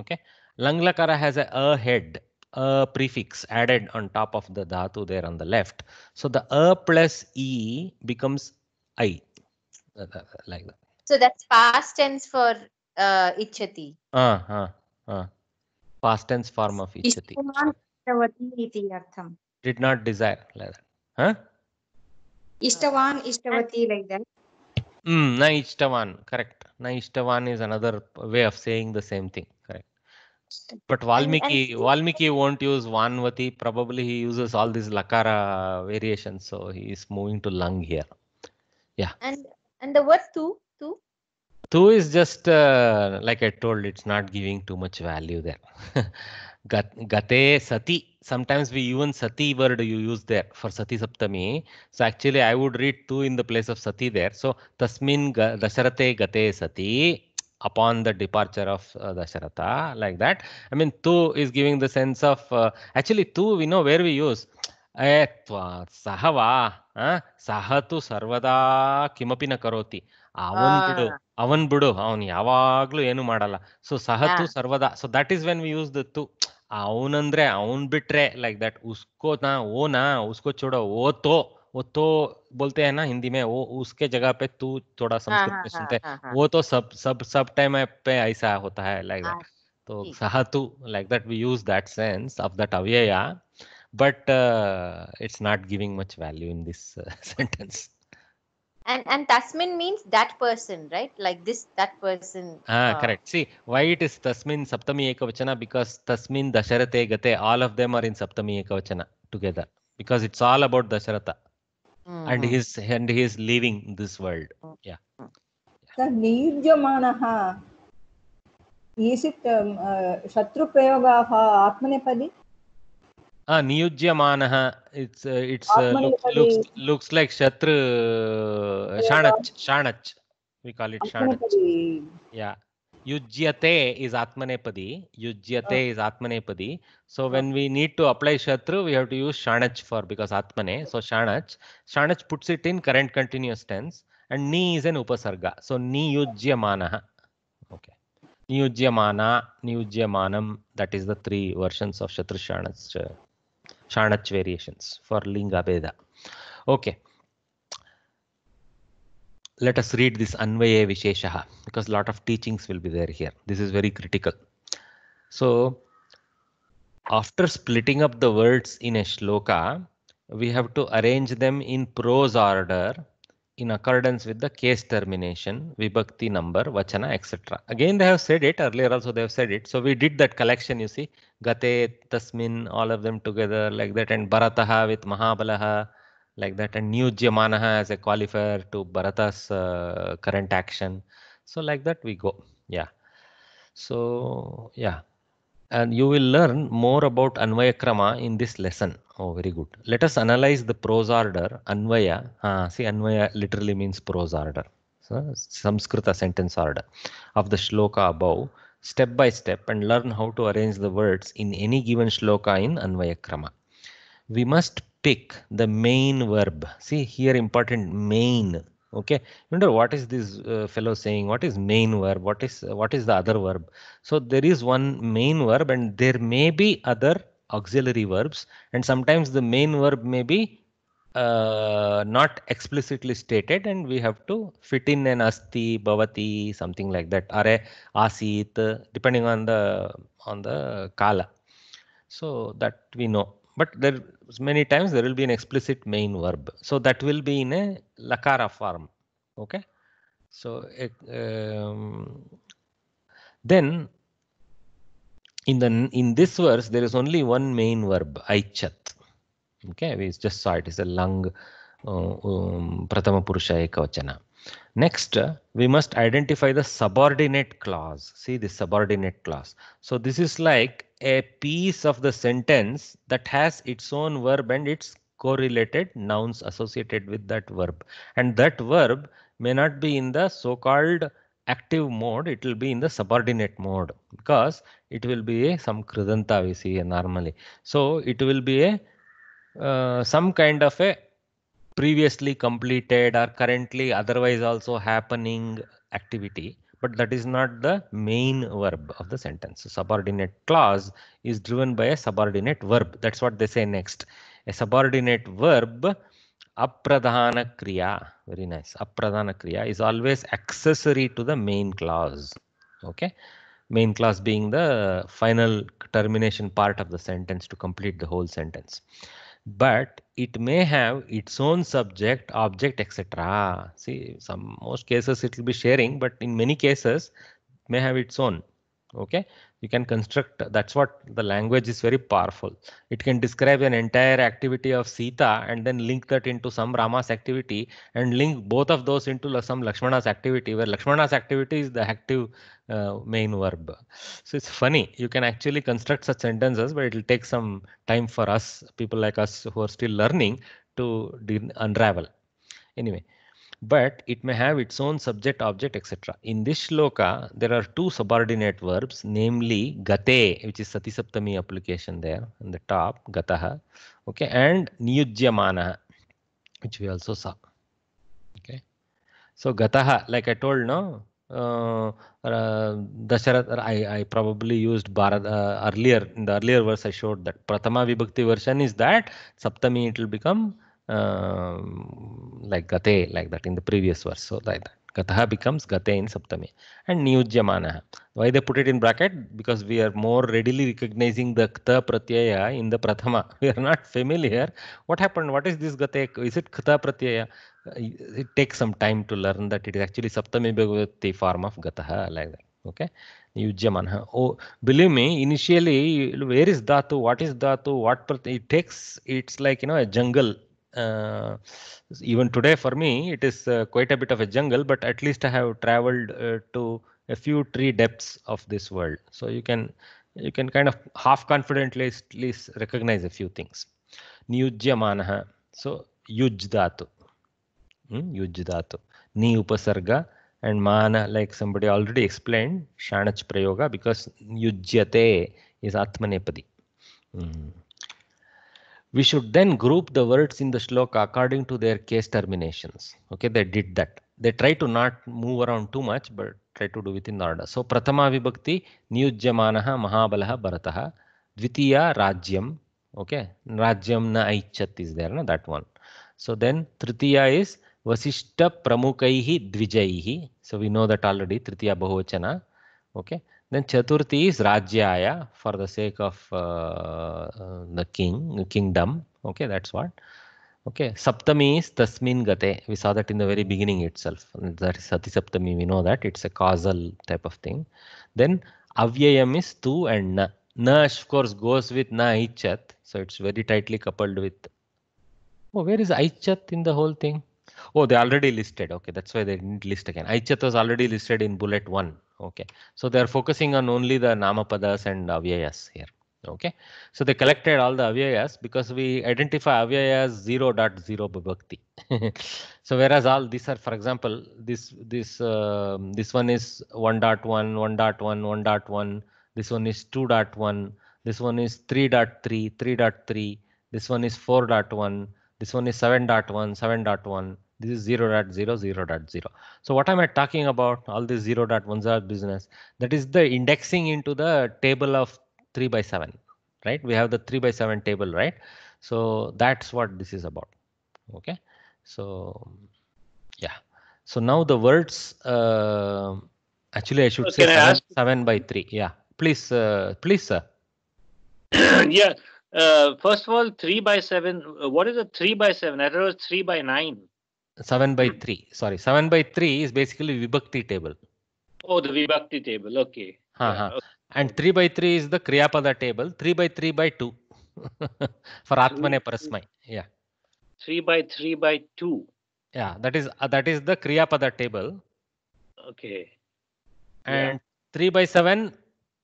okay lang lakara has a, a head a prefix added on top of the dhatu there on the left. So the a plus e becomes i uh, uh, uh, like that. So that's past tense for uh, ichati. Uh, uh, uh. Past tense form of ichati. Did not desire like that. Huh? Ishtavan, Ishtavati like that. Mm, na Ishtavan, correct. Na Ishtavan is another way of saying the same thing. But Valmiki, and, and, Valmiki won't use Vanvati. Probably he uses all these Lakara variations, so he is moving to Lung here. Yeah. And and the word Tu, Tu. Tu is just uh, like I told, it's not giving too much value there. Gate sati. Sometimes we even sati word you use there for sati saptami. So actually, I would read tu in the place of sati there. So tasmin dasharate gate sati upon the departure of uh, Dasharatha, like that. I mean, Tu is giving the sense of, uh, actually, Tu, we know where we use. Ayatva, Sahava, Sahatu Sarvada Kimapina Karoti. Avan Budu, Avan Budu, Avan Yavaglu Enu Madala. So, Sahatu Sarvada, so that is when we use the Tu. Aunandre, Aun Bitre, like that. Usko na, O na, Usko choda, O to. वो तो बोलते हैं ना हिंदी में वो उसके जगह पे तू थोड़ा संस्कृत में सुनते हैं वो तो सब सब सब टाइम पे ऐसा होता है लाइक दैट तो सहतु like that we use that sense of that अव्यय but uh, it's not giving much value in this uh, and and tasmin means that person right like this that person ah uh, correct see why it is tasmin saptami ekavachana because tasmin dasharate gate all of them are in saptami ekavachana together because it's all about dasharata mm. and mm-hmm. he's and he's leaving this world yeah the nirjamanaha is it um, uh, shatru prayogah atmanepadi ah niyujyamanaha it's uh, it's uh, looks looks like shatru uh, shanach shanach we call it shanach yeah Yujyate is Atmanepadi. Yujyate oh. is Atmanepadi. So when we need to apply Shatru, we have to use Shanach for because Atmane. So Shanach. Shanach puts it in current continuous tense and Ni is an Upasarga. So Ni Yujyamanaha. Okay. Niyujyamana, Niyujyamanam. That is the three versions of Shatru Shanach, Shanach variations for Linga Veda. Okay. let us read this Anvaya Visheshaha because a lot of teachings will be there here. This is very critical. So after splitting up the words in a shloka, we have to arrange them in prose order in accordance with the case termination, vibhakti number, vachana, etc. Again, they have said it earlier also, they have said it. So we did that collection, you see, gate, tasmin, all of them together like that, and bharataha with mahabalaha, like that and new Giamanaha as a qualifier to Bharata's uh, current action. So like that we go. Yeah. So yeah. And you will learn more about Anvaya Krama in this lesson. Oh, very good. Let us analyze the prose order. Anvaya. Ah, see, Anvaya literally means prose order. So, Sanskrita sentence order of the shloka above step by step and learn how to arrange the words in any given shloka in Anvaya Krama. We must pick the main verb. See here important main. OK, remember what is this uh, fellow saying? What is main verb? What is what is the other verb? So there is one main verb and there may be other auxiliary verbs and sometimes the main verb may be uh, not explicitly stated and we have to fit in an asti bhavati something like that are asit depending on the on the kala so that we know but there many times there will be an explicit main verb so that will be in a lakara form okay so um, then in the in this verse there is only one main verb aichat okay we just saw it is a lang uh, um, prathama purusha ekavachana Next, uh, we must identify the subordinate clause. See the subordinate clause. So this is like a piece of the sentence that has its own verb and its correlated nouns associated with that verb. And that verb may not be in the so-called active mode. It will be in the subordinate mode because it will be a, some kridanta we see normally. So it will be a uh, some kind of a previously completed or currently otherwise also happening activity but that is not the main verb of the sentence. So subordinate clause is driven by a subordinate verb. That's what they say next. A subordinate verb, apradhana kriya, very nice. Apradhana kriya is always accessory to the main clause. Okay. Main clause being the final termination part of the sentence to complete the whole sentence but it may have its own subject, object, etc. See, some most cases it will be sharing, but in many cases may have its own. Okay, you can construct that's what the language is very powerful it can describe an entire activity of sita and then link that into some rama's activity and link both of those into some lakshmana's activity where lakshmana's activity is the active uh, main verb so it's funny you can actually construct such sentences but it will take some time for us people like us who are still learning to unravel anyway but it may have its own subject, object, etc. In this shloka, there are two subordinate verbs, namely gate, which is Sati Saptami application there in the top, gataha, okay, and niyudyamana, which we also saw. Okay, so gataha, like I told, no, uh, uh, I, I probably used Bharat uh, earlier in the earlier verse I showed that Pratama Vibhakti version is that Saptami it will become um, like gate like that in the previous verse so like that gataha becomes gate in saptami and niyogyamanaha why they put it in bracket because we are more readily recognizing the kta pratyaya in the prathama we are not familiar what happened what is this gate is it kta pratyaya uh, it takes some time to learn that it is actually saptami bhagavati form of gataha like that okay Yujyamanha. Oh, believe me, initially, where is Dhatu? What is Dhatu? What it takes? It's like you know a jungle uh, even today for me it is uh, quite a bit of a jungle but at least i have traveled uh, to a few tree depths of this world so you can you can kind of half confidently at least recognize a few things niyujyamanaha so yuj hmm, dhatu ni upasarga and mana like somebody already explained shanach prayoga because yujyate is atmanepadi mm. We should then group the words in the shloka according to their case terminations. Okay, they did that. They try to not move around too much, but try to do it in order. So Pratama Vibhakti Niyujyamanaha Mahabalaha Bharataha Dvitiya Rajyam. Okay, Rajyam Na Aichat is there, no? that one. So then Tritiya is Vasishta Pramukaihi Dvijaihi. So we know that already, Tritiya Bahuvachana. Okay, Then Chaturthi is Rajyaya for the sake of uh, the king, kingdom. Okay, that's what. Okay, Saptami is Tasmin Gate. We saw that in the very beginning itself. That is Sati Saptami. We know that it's a causal type of thing. Then Avyayam is Tu and Na. Na, of course, goes with Na Ichat. So it's very tightly coupled with. Oh, where is Ichat in the whole thing? Oh, they already listed. Okay, that's why they didn't list again. Aichat was already listed in bullet one. Okay, so they're focusing on only the Namapadas and Avyayas here. Okay, so they collected all the Avyayas because we identify Avyayas 0, .0 so whereas all these are, for example, this this uh, this one is 1.1, 1.1, 1.1, this one is 2.1, this one is 3.3, 3.3, this one is 4.1, this one is 7.1, 7.1, this is 0 dot 0, dot 0. So what am I talking about? All this 0 dot are business. That is the indexing into the table of 3 by 7, right? We have the 3 by 7 table, right? So that's what this is about. Okay. So yeah. So now the words, uh, actually I should uh, say seven, I seven, by 3. Yeah. Please, uh, please, sir. yeah. Uh, first of all, 3 by 7. Uh, what is a 3 by 7? I thought it was 3 by 9. 7 by 3. Sorry, 7 by 3 is basically Vibhakti table. Oh, the Vibhakti table. Okay. Uh-huh. okay. And 3 by 3 is the Kriyapada table. 3 by 3 by 2 for Atmane Parasmai. Yeah. 3 by 3 by 2. Yeah, that is uh, that is the Kriyapada table. Okay. And yeah. 3 by 7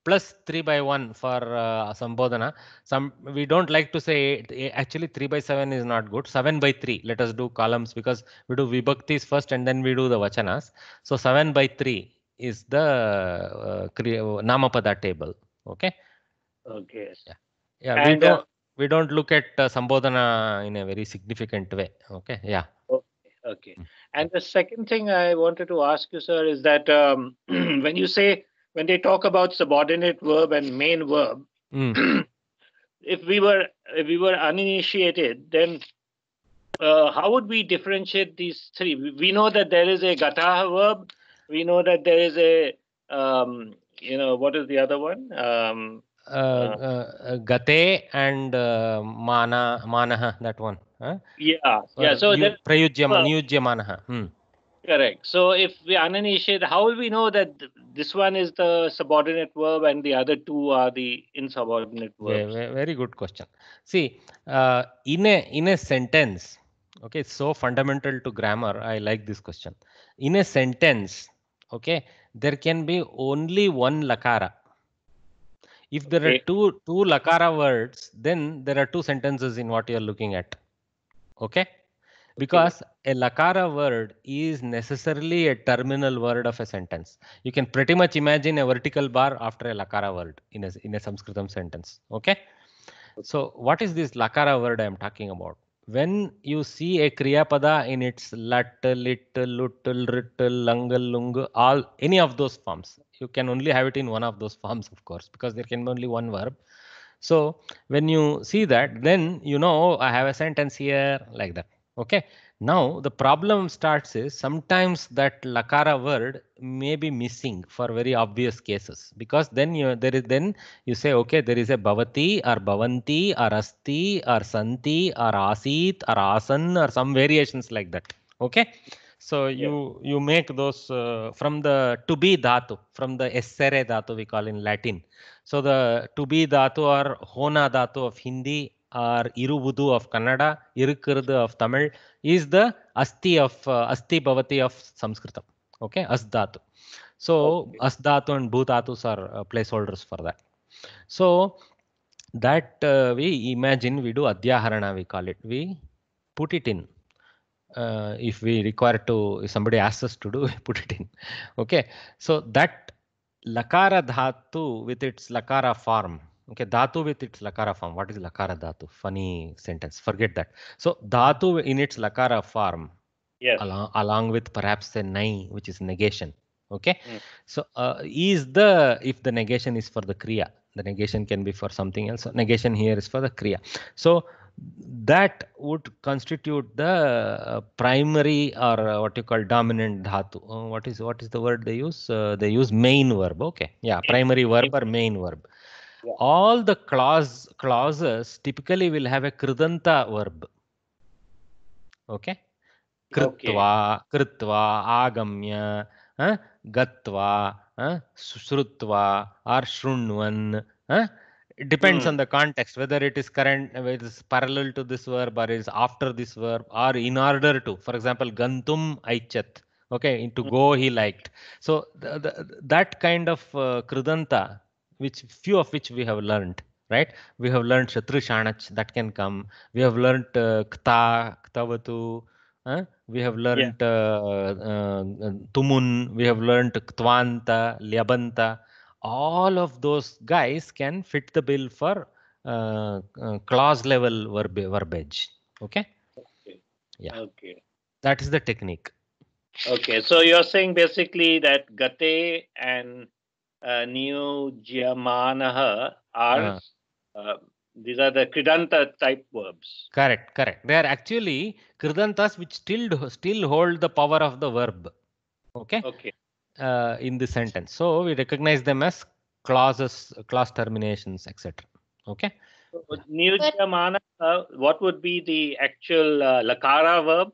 plus 3 by 1 for uh, Sambodhana. Some we don't like to say eh, actually 3 by 7 is not good. 7 by 3. Let us do columns because we do Vibhaktis first and then we do the Vachanas. So 7 by 3 is the uh, uh Namapada table. Okay. Okay. Yeah. Yeah. And, we, uh, don't, uh, we don't look at uh, Sambodhana in a very significant way. Okay. Yeah. Okay. okay. And the second thing I wanted to ask you, sir, is that um, when you say when they talk about subordinate verb and main verb, mm. if we were if we were uninitiated, then uh, how would we differentiate these three? We know that there is a gataha verb. We know that there is a um, you know what is the other one? Um, uh, uh, uh gate and uh, mana manaha that one. Huh? Yeah, yeah. Uh, so, so you, that, prayujyama, uh, hmm. Correct. So if we uninitiated, how will we know that this one is the subordinate verb and the other two are the insubordinate verbs? Yeah, very good question. See, uh, in a in a sentence, okay, so fundamental to grammar. I like this question. In a sentence, okay, there can be only one lakara. If there okay. are two two lakara words, then there are two sentences in what you are looking at. Okay because a lakara word is necessarily a terminal word of a sentence. You can pretty much imagine a vertical bar after a lakara word in a, in a Sanskritam sentence. Okay. So what is this lakara word I am talking about? When you see a kriyapada in its lat, lit, little rital, langal, lung, all any of those forms, you can only have it in one of those forms, of course, because there can be only one verb. So when you see that, then you know I have a sentence here like that. Okay. Now the problem starts is sometimes that Lakara word may be missing for very obvious cases because then you there is then you say okay there is a Bhavati or Bhavanti or Asti or Santi or Asit or Asan or some variations like that. Okay. So you yeah. you make those uh, from the to be dhatu from the essere dhatu we call in Latin. So the to be dhatu or hona dhatu of Hindi or irubudu of kannada irukkurudu of tamil is the asti of uh, asti bhavati of sanskritam okay asdhatu so okay. and bhutatus are uh, placeholders for that so that uh, we imagine we do adhyaharana we call it we put it in uh, if we require to if somebody asks us to do we put it in okay so that lakara dhatu with its lakara form Okay, dhatu with its lakara form. What is lakara dhatu? Funny sentence. Forget that. So dhatu in its lakara form, yes. along, along with perhaps a nai, which is negation. Okay, mm. so uh, is the if the negation is for the kriya, the negation can be for something else. So negation here is for the kriya. So that would constitute the uh, primary or uh, what you call dominant dhatu. Uh, what is what is the word they use? Uh, they use main verb. Okay, yeah, primary verb or main verb yeah. all the clause clauses typically will have a kridanta verb okay kritva, kritva, आगम्य gatva, susrutva, are depends mm. on the context whether it is current whether it is parallel to this verb or is after this verb or in order to for example gantum aichat okay to mm. go he liked so the, the, that kind of uh, kridanta which few of which we have learned right we have learned shatru shanach that can come we have learned uh, kta ktavatu uh, we have learned yeah. uh, uh, uh tumun we have learned ktvanta lyabanta all of those guys can fit the bill for uh, clause level verbiage okay yeah okay that is the technique okay so you're saying basically that gate and uh, neogiamanaha are uh. uh, these are the kridanta type verbs. Correct, correct. They are actually kridantas which still still hold the power of the verb. Okay. Okay. Uh, in the sentence, so we recognize them as clauses, class terminations, etc. Okay. So, Nirjamana, uh, what would be the actual uh, lakara verb?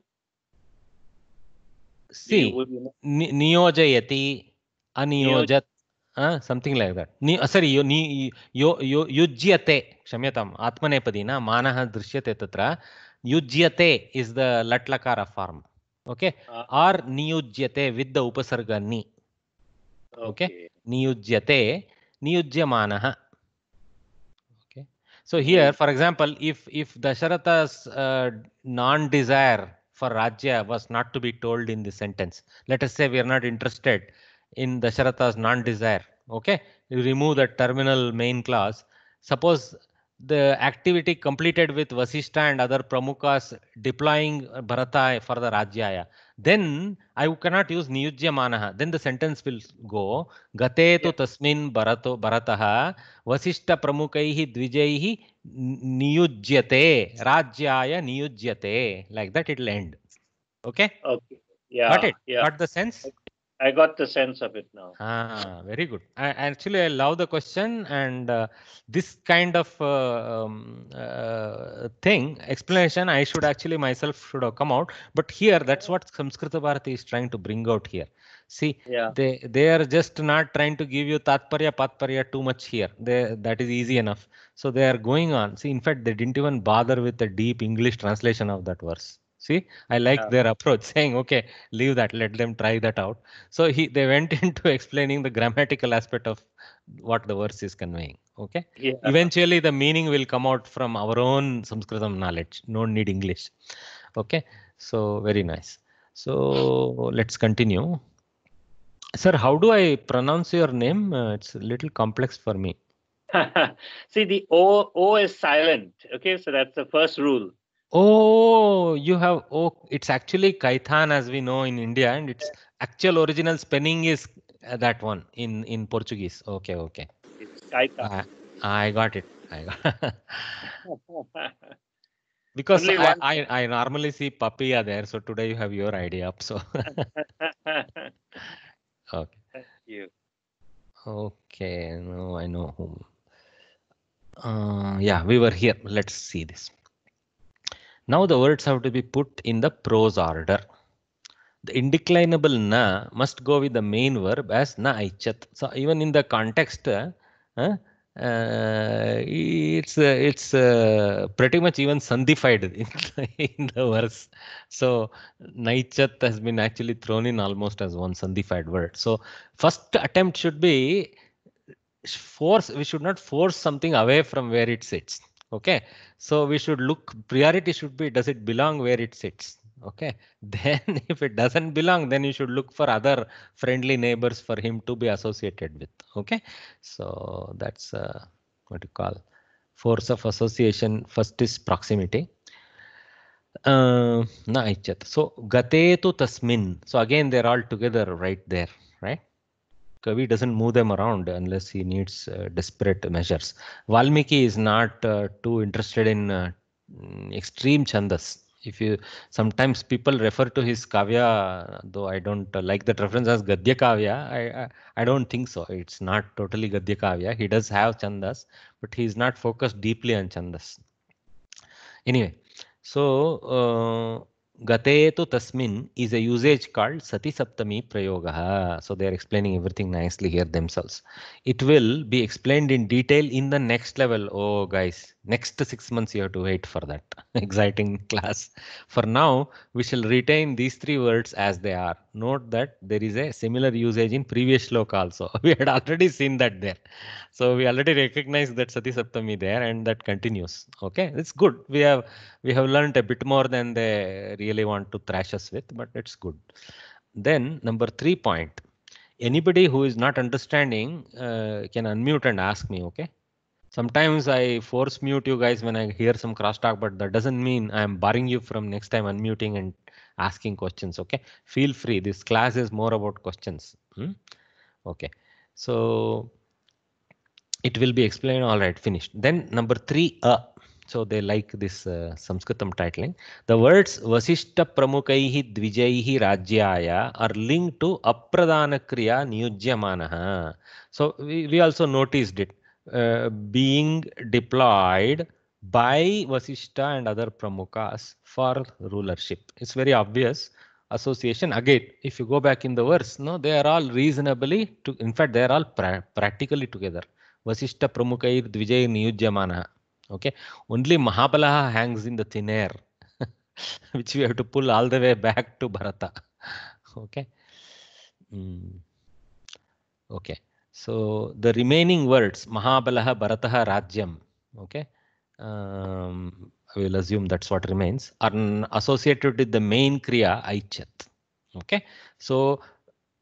See, you know? niyojayati, aniyojat, something like that నీ సరి యో నీ యో యో యుజ్యతే క్షమ్యతాం ఆత్మనేపదీన మానః దృశ్యతే తత్ర యుజ్యతే ఇస్ ద లట్లకార ఫార్మ్ ఓకే ఆర్ నియుజ్యతే విత్ ద ఉపసర్గ ని ఓకే నియుజ్యతే నియుజ్యమానః okay so here for example if if దశరథస్ non desire for Rajya was not to be told in this sentence. Let us say we are not interested in Dasharata's non-desire. Okay, you remove the terminal main class. Suppose the activity completed with Vasishtha and other Pramukhas deploying Bharata for the Rajyaya. Then I cannot use Niyujya Manaha. Then the sentence will go Gate to Tasmin Bharato Bharataha Vasishta Pramukhaihi Dvijaihi Niyujyate Rajyaya Niyujyate. Like that it will end. Okay? Okay. Yeah. Got it? Yeah. Got the sense? Okay. I got the sense of it now. Ah, very good. I, actually, I love the question, and uh, this kind of uh, um, uh, thing explanation. I should actually myself should have come out, but here that's what Samskrita Bharati is trying to bring out here. See, yeah. they they are just not trying to give you tatparya patparya too much here. They that is easy enough. So they are going on. See, in fact, they didn't even bother with the deep English translation of that verse. See, I like yeah. their approach saying, okay, leave that, let them try that out. So he they went into explaining the grammatical aspect of what the verse is conveying. Okay. Yeah. Eventually the meaning will come out from our own Sanskritam knowledge. No need English. Okay. So very nice. So let's continue. Sir, how do I pronounce your name? Uh, it's a little complex for me. See, the O O is silent. Okay, so that's the first rule. Oh, you have. Oh, it's actually Kaitan as we know in India, and its actual original spelling is uh, that one in in Portuguese. Okay, okay. It's Kaitan. I got it. I got because I, I, I normally see papaya there, so today you have your idea up. So okay. Thank you. Okay, no, I know whom. Uh, yeah, we were here. Let's see this. Now the words have to be put in the prose order. The indeclinable na must go with the main verb as na aichat. So even in the context, uh, uh, it's uh, it's pretty much even sandified in the, in the verse. So naichat has been actually thrown in almost as one sandified word. So first attempt should be force. We should not force something away from where it sits. Okay, so we should look, priority should be, does it belong where it sits? Okay, then if it doesn't belong, then you should look for other friendly neighbors for him to be associated with. Okay, so that's uh, what you call force of association. First is proximity. Uh, na So gate to tasmin. So again, they're all together right there. Kavi he doesn't move them around unless he needs uh, desperate measures. Valmiki is not uh, too interested in uh, mm, extreme chandas. If you sometimes people refer to his kavya, though I don't uh, like that reference as gadya kavya, I, I, I don't think so. It's not totally gadya kavya. He does have chandas, but he is not focused deeply on chandas. Anyway, so uh, गते तो तस्मिन is a uses called सती सप्तमी प्रयोग so they are explaining everything nicely here themselves it will be explained in detail in the next level oh guys next six months you have to wait for that exciting class. For now, we shall retain these three words as they are. Note that there is a similar usage in previous shloka also. We had already seen that there. So we already recognize that Sati Saptami there and that continues. OK, it's good. We have we have learned a bit more than they really want to thrash us with, but it's good. Then number three point. Anybody who is not understanding uh, can unmute and ask me. OK, Sometimes I force mute you guys when I hear some crosstalk, but that doesn't mean I'm barring you from next time unmuting and asking questions. Okay, feel free. This class is more about questions. Hmm? Okay, so it will be explained. All right, finished. Then number three, uh, so they like this uh, Sanskritam titling. The words Vasishta Pramukaihi Dvijaihi Rajyaya are linked to Apradana Kriya Niyujyamanaha. So we, we also noticed it. Uh, being deployed by Vasishta and other Pramukhas for rulership. It's very obvious association. Again, if you go back in the verse, no, they are all reasonably, to, in fact, they are all pra practically together. Vasishta Pramukhair Dvijay Niyujyamana. Okay, only Mahabalaha hangs in the thin air, which we have to pull all the way back to Bharata. Okay. Mm. Okay. So the remaining words, Mahabalaha bharatah Rajyam, okay, um, I will assume that's what remains, are associated with the main Kriya Aichat, okay. So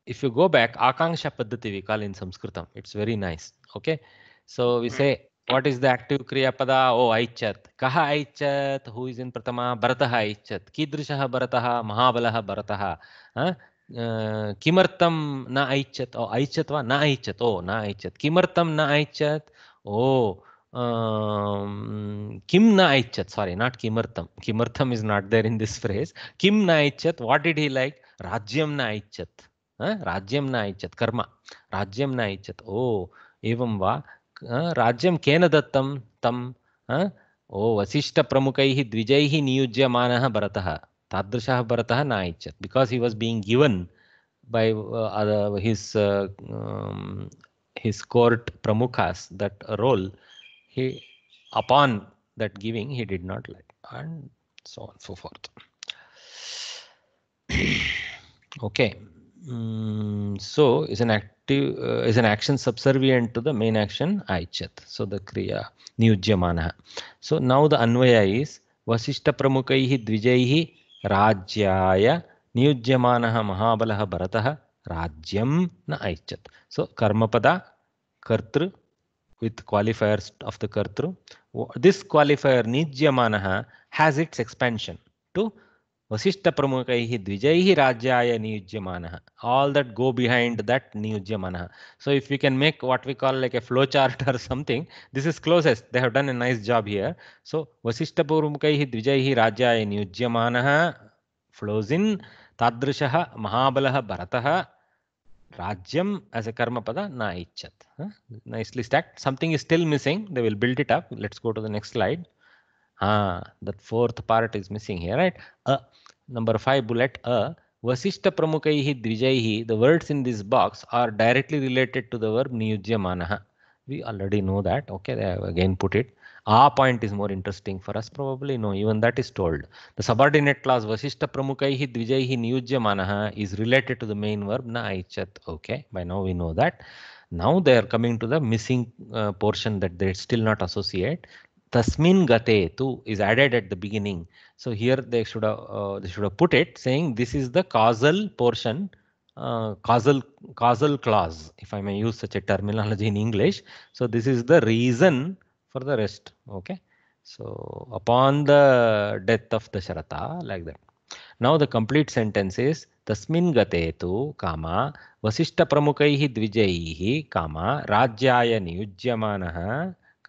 if you go back, Akanksha Paddhati we call in Sanskritam, it's very nice, okay. So we say, what is the active Kriya Pada? Oh, Aichat. Kaha Aichat, who is in prathama bharatah Aichat. kidrishah bharatah Mahabalaha bharatah Huh? किमर्थं न ऐच्छत् ऐच्छत् वा न ऐच्छत् ओ न ऐच्छत् किमर्थं न ऐच्छत् ओ किं न ऐच्छत् सारी नाट् किमर्थं किमर्थम् is not there in this phrase किं न ऐच्छत् वाट् डिड् हि लैक् राज्यं न ऐच्छत् राज्यं न ऐच्छत् कर्म राज्यं न ऐच्छत् ओ एवं वा राज्यं केन दत्तं तं ओ वसिष्ठप्रमुखैः द्विजैः नियुज्यमानः भरतः Tadrashah Bharatah na ichat. Because he was being given by uh, his uh, um, his court pramukhas that role, he upon that giving he did not like, and so on so forth. okay, mm, so is an act uh, is an action subservient to the main action aichat. So the kriya niujyamana. So now the anvaya is vasishta pramukaihi dvijaihi राज्याय नियुज्यमानः महाबलः भरतः राज्यं न ऐच्छत् so so, कर्मपद कर्तृ with qualifiers of the कर्तृ this qualifier नियुज्यमानः has its expansion to Vashishtha प्रमुख द्विजय राज्याय नियुज्यम all that go behind that नियुज्यम so if you can make what we call like a flow chart or something this is closest they have done a nice job here so Vashishtha प्रमुख द्विजय राज्याय नियुज्यम फ्लोजिन तादृश महाबल Bharat राज्यम as a कर्म पद न इच्छत nicely stacked something is still missing they will build it up let's go to the next slide Ah, that fourth part is missing here, right? Uh, number five bullet, uh, Vasishta Pramukaihi Dvijaihi, the words in this box are directly related to the verb Niyujyamanaha. We already know that. Okay, they have again put it. Ah point is more interesting for us probably. No, even that is told. The subordinate clause Vasishta Pramukaihi Dvijaihi Niyujyamanaha is related to the main verb Na Aichat. Okay, by now we know that. Now they are coming to the missing uh, portion that they still not associate tasmin gate tu is added at the beginning. So here they should have, uh, they should have put it saying this is the causal portion, uh, causal causal clause, if I may use such a terminology in English. So this is the reason for the rest. Okay. So upon the death of the sharata like that. Now the complete sentence is तस्मिन् गते kama काम वसिष्ठप्रमुखैः dvijaihi kama राज्याय नियुज्यमानः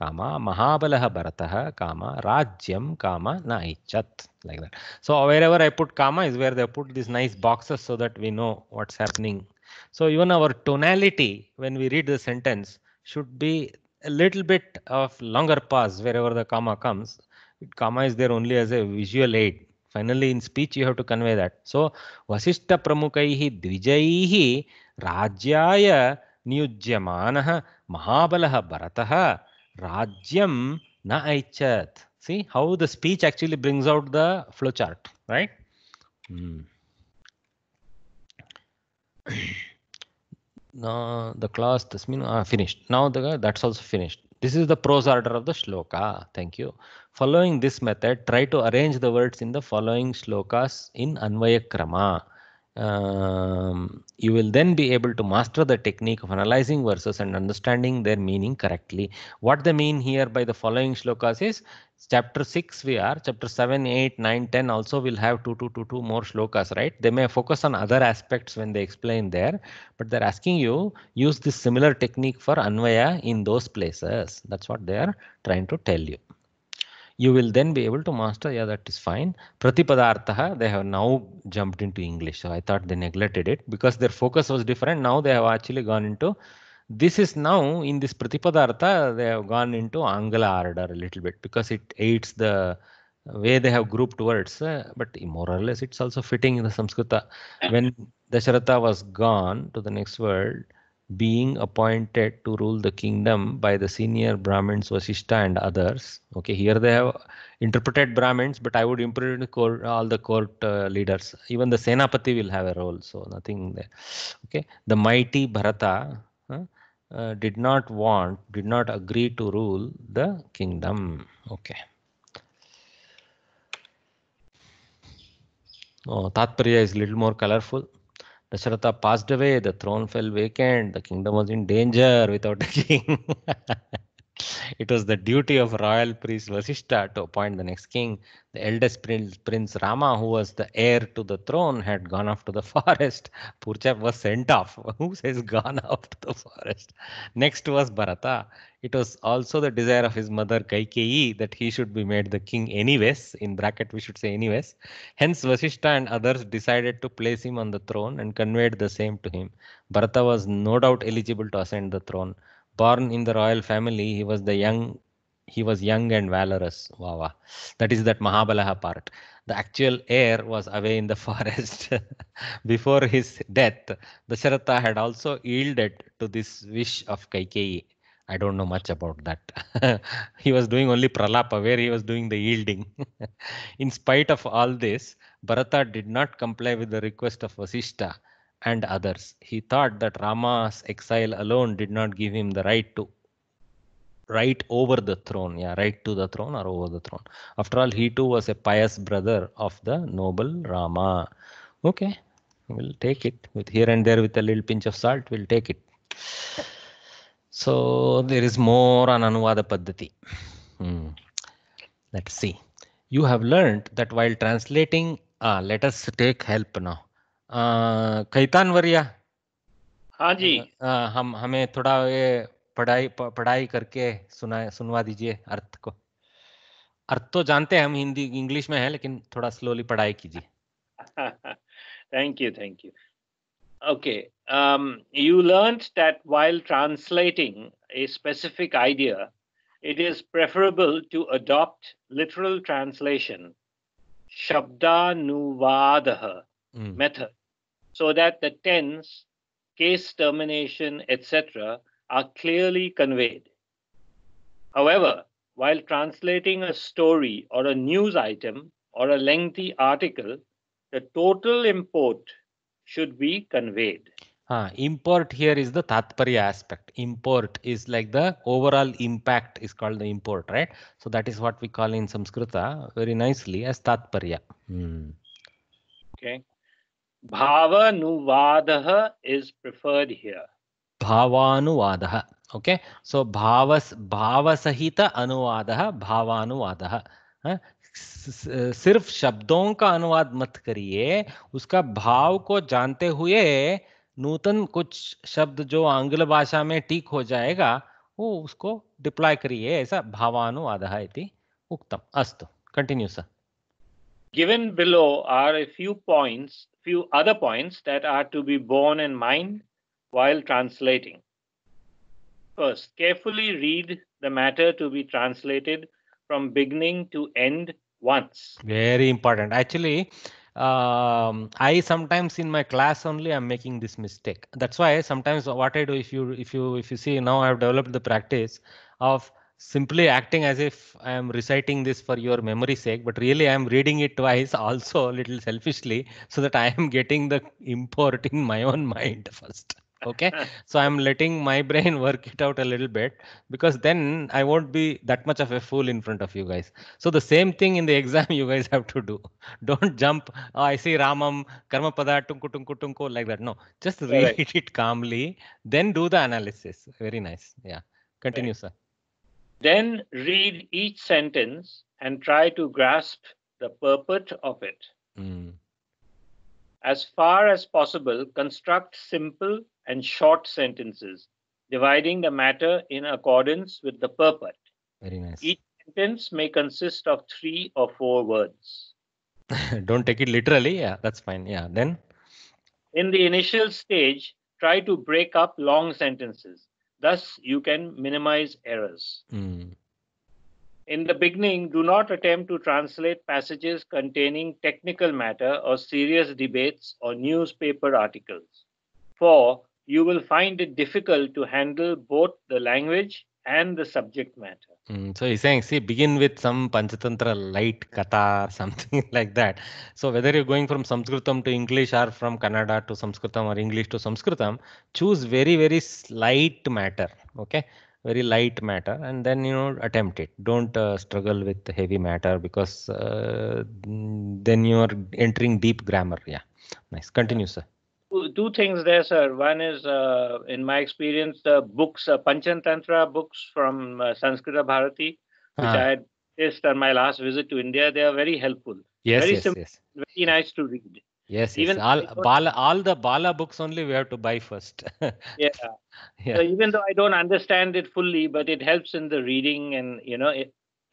काम महाबल भरत काम राज्यम काम न इच्छत like that so wherever I put काम is where they put this nice boxes so that we know what's happening so even our tonality when we read the sentence should be little bit of longer pause wherever the काम comes it काम is there only as a visual aid finally in speech you have to convey that so Vashishtha प्रमुख द्विज राज्याय नियुज्यम महाबल Bharat Rajyam na aichat. See how the speech actually brings out the flowchart, right? Hmm. now the class tasmin ah, finished. Now the, that's also finished. This is the prose order of the shloka. Thank you. Following this method, try to arrange the words in the following shlokas in Anvayakrama um, you will then be able to master the technique of analyzing verses and understanding their meaning correctly. What they mean here by the following shlokas is chapter 6 we are, chapter 7, 8, 9, 10 also will have two, two, two, two more shlokas, right? They may focus on other aspects when they explain there, but they're asking you use this similar technique for Anvaya in those places. That's what they are trying to tell you you will then be able to master yeah that is fine pratipadartha they have now jumped into english so i thought they neglected it because their focus was different now they have actually gone into this is now in this pratipadartha they have gone into angla order a little bit because it aids the way they have grouped words uh, but more or less it's also fitting in the samskrita when dasharatha was gone to the next world being appointed to rule the kingdom by the senior Brahmins Vasishta and others. Okay, here they have interpreted Brahmins, but I would interpret court, all the court uh, leaders. Even the Senapati will have a role, so nothing there. Okay, the mighty Bharata uh, did not want, did not agree to rule the kingdom. Okay. Oh, Tatparya is little more colorful. Dasharatha passed away, the throne fell vacant, the kingdom was in danger without a king. It was the duty of royal priest Vasishtha to appoint the next king. The eldest prince, Prince Rama, who was the heir to the throne, had gone off to the forest. Purchap was sent off. Who says gone off to the forest? Next was Bharata. It was also the desire of his mother Kaikeyi that he should be made the king anyways. In bracket, we should say anyways. Hence, Vasishtha and others decided to place him on the throne and conveyed the same to him. Bharata was no doubt eligible to ascend the throne. Born in the royal family, he was the young he was young and valorous. Wow, wow. That is that Mahabalaha part. The actual heir was away in the forest. Before his death, Dasharatha had also yielded to this wish of Kaikeyi. I don't know much about that. he was doing only Pralapa, where he was doing the yielding. in spite of all this, Bharata did not comply with the request of Vasishtha and others. He thought that Rama's exile alone did not give him the right to right over the throne, yeah, right to the throne or over the throne. After all, he too was a pious brother of the noble Rama. Okay, we'll take it with here and there with a little pinch of salt, we'll take it. So there is more on Anuvada Paddhati. Hmm. Let's see. You have learned that while translating, ah, let us take help now. कैतान वरिया हाँ जी आ, हम हमें थोड़ा ये पढ़ाई पढ़ाई करके सुना सुनवा दीजिए अर्थ को अर्थ तो जानते हैं हम हिंदी इंग्लिश में है लेकिन थोड़ा स्लोली पढ़ाई कीजिए thank you thank you okay you learn that while translating a specific idea it is preferable to adopt literal translation शब्दानुवाद method so that the tense, case termination, etc., are clearly conveyed. However, while translating a story or a news item or a lengthy article, the total import should be conveyed. Uh, import here is the tatparya aspect. Import is like the overall impact is called the import, right? So that is what we call in Sanskrita very nicely as tatparya. Hmm. Okay. Bhavanuvadah is preferred here. Bhavanuvadah. Okay. So bhavas bhavasahita anuvadah bhavanuvadah. Huh? सिर्फ शब्दों का अनुवाद मत करिए उसका भाव को जानते हुए नूतन कुछ शब्द जो आंग्ल भाषा में ठीक हो जाएगा वो उसको डिप्लाई करिए ऐसा भावानुवाद इति उक्तम अस्तु continue sir given below are a few points few other points that are to be borne in mind while translating. First, carefully read the matter to be translated from beginning to end once. Very important. Actually, um, i sometimes in my class only i'm making this mistake that's why sometimes what i do if you if you if you see now i've developed the practice of simply acting as if I am reciting this for your memory sake, but really I am reading it twice also a little selfishly so that I am getting the import in my own mind first. Okay. so I'm letting my brain work it out a little bit because then I won't be that much of a fool in front of you guys. So the same thing in the exam you guys have to do. Don't jump. Oh, I see Ramam, Karmapada, Tunku Tunku Tunku like that. No, just read right. it calmly, then do the analysis. Very nice. Yeah. Continue, right. sir. Then read each sentence and try to grasp the purport of it. Mm. As far as possible, construct simple and short sentences, dividing the matter in accordance with the purport. Very nice. Each sentence may consist of three or four words. Don't take it literally. Yeah, that's fine. Yeah, then. In the initial stage, try to break up long sentences. Thus, you can minimize errors. Mm. In the beginning, do not attempt to translate passages containing technical matter or serious debates or newspaper articles, for you will find it difficult to handle both the language and the subject matter. Mm, so he's saying, see, begin with some Panchatantra light kata or something like that. So whether you're going from Sanskritam to English or from Kannada to Sanskritam or English to Sanskritam, choose very, very slight matter. Okay. Very light matter and then, you know, attempt it. Don't uh, struggle with heavy matter because uh, then you're entering deep grammar. Yeah. Nice. Continue, sir two things there, sir. One is, uh, in my experience, the books, uh, Panchatantra books from uh, Sanskrita Bharati, which uh-huh. I had purchased on my last visit to India. They are very helpful. Yes, very yes, simple, yes. Very nice to read. Yes, even yes. all Bala, all the Bala books only we have to buy first. yeah. yeah. So even though I don't understand it fully, but it helps in the reading and you know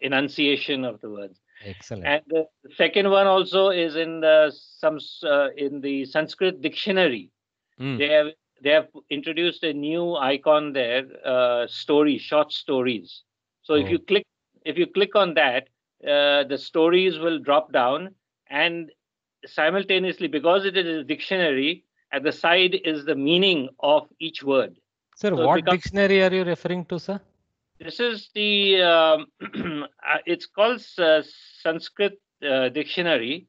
enunciation of the words. Excellent. And the second one also is in the some uh, in the Sanskrit dictionary. Mm. They have they have introduced a new icon there, uh, story short stories. So oh. if you oh. click if you click on that, uh, the stories will drop down and simultaneously because it is a dictionary at the side is the meaning of each word. Sir, so what becomes, dictionary are you referring to, sir? This is the um, uh, it's called uh, Sanskrit uh, dictionary.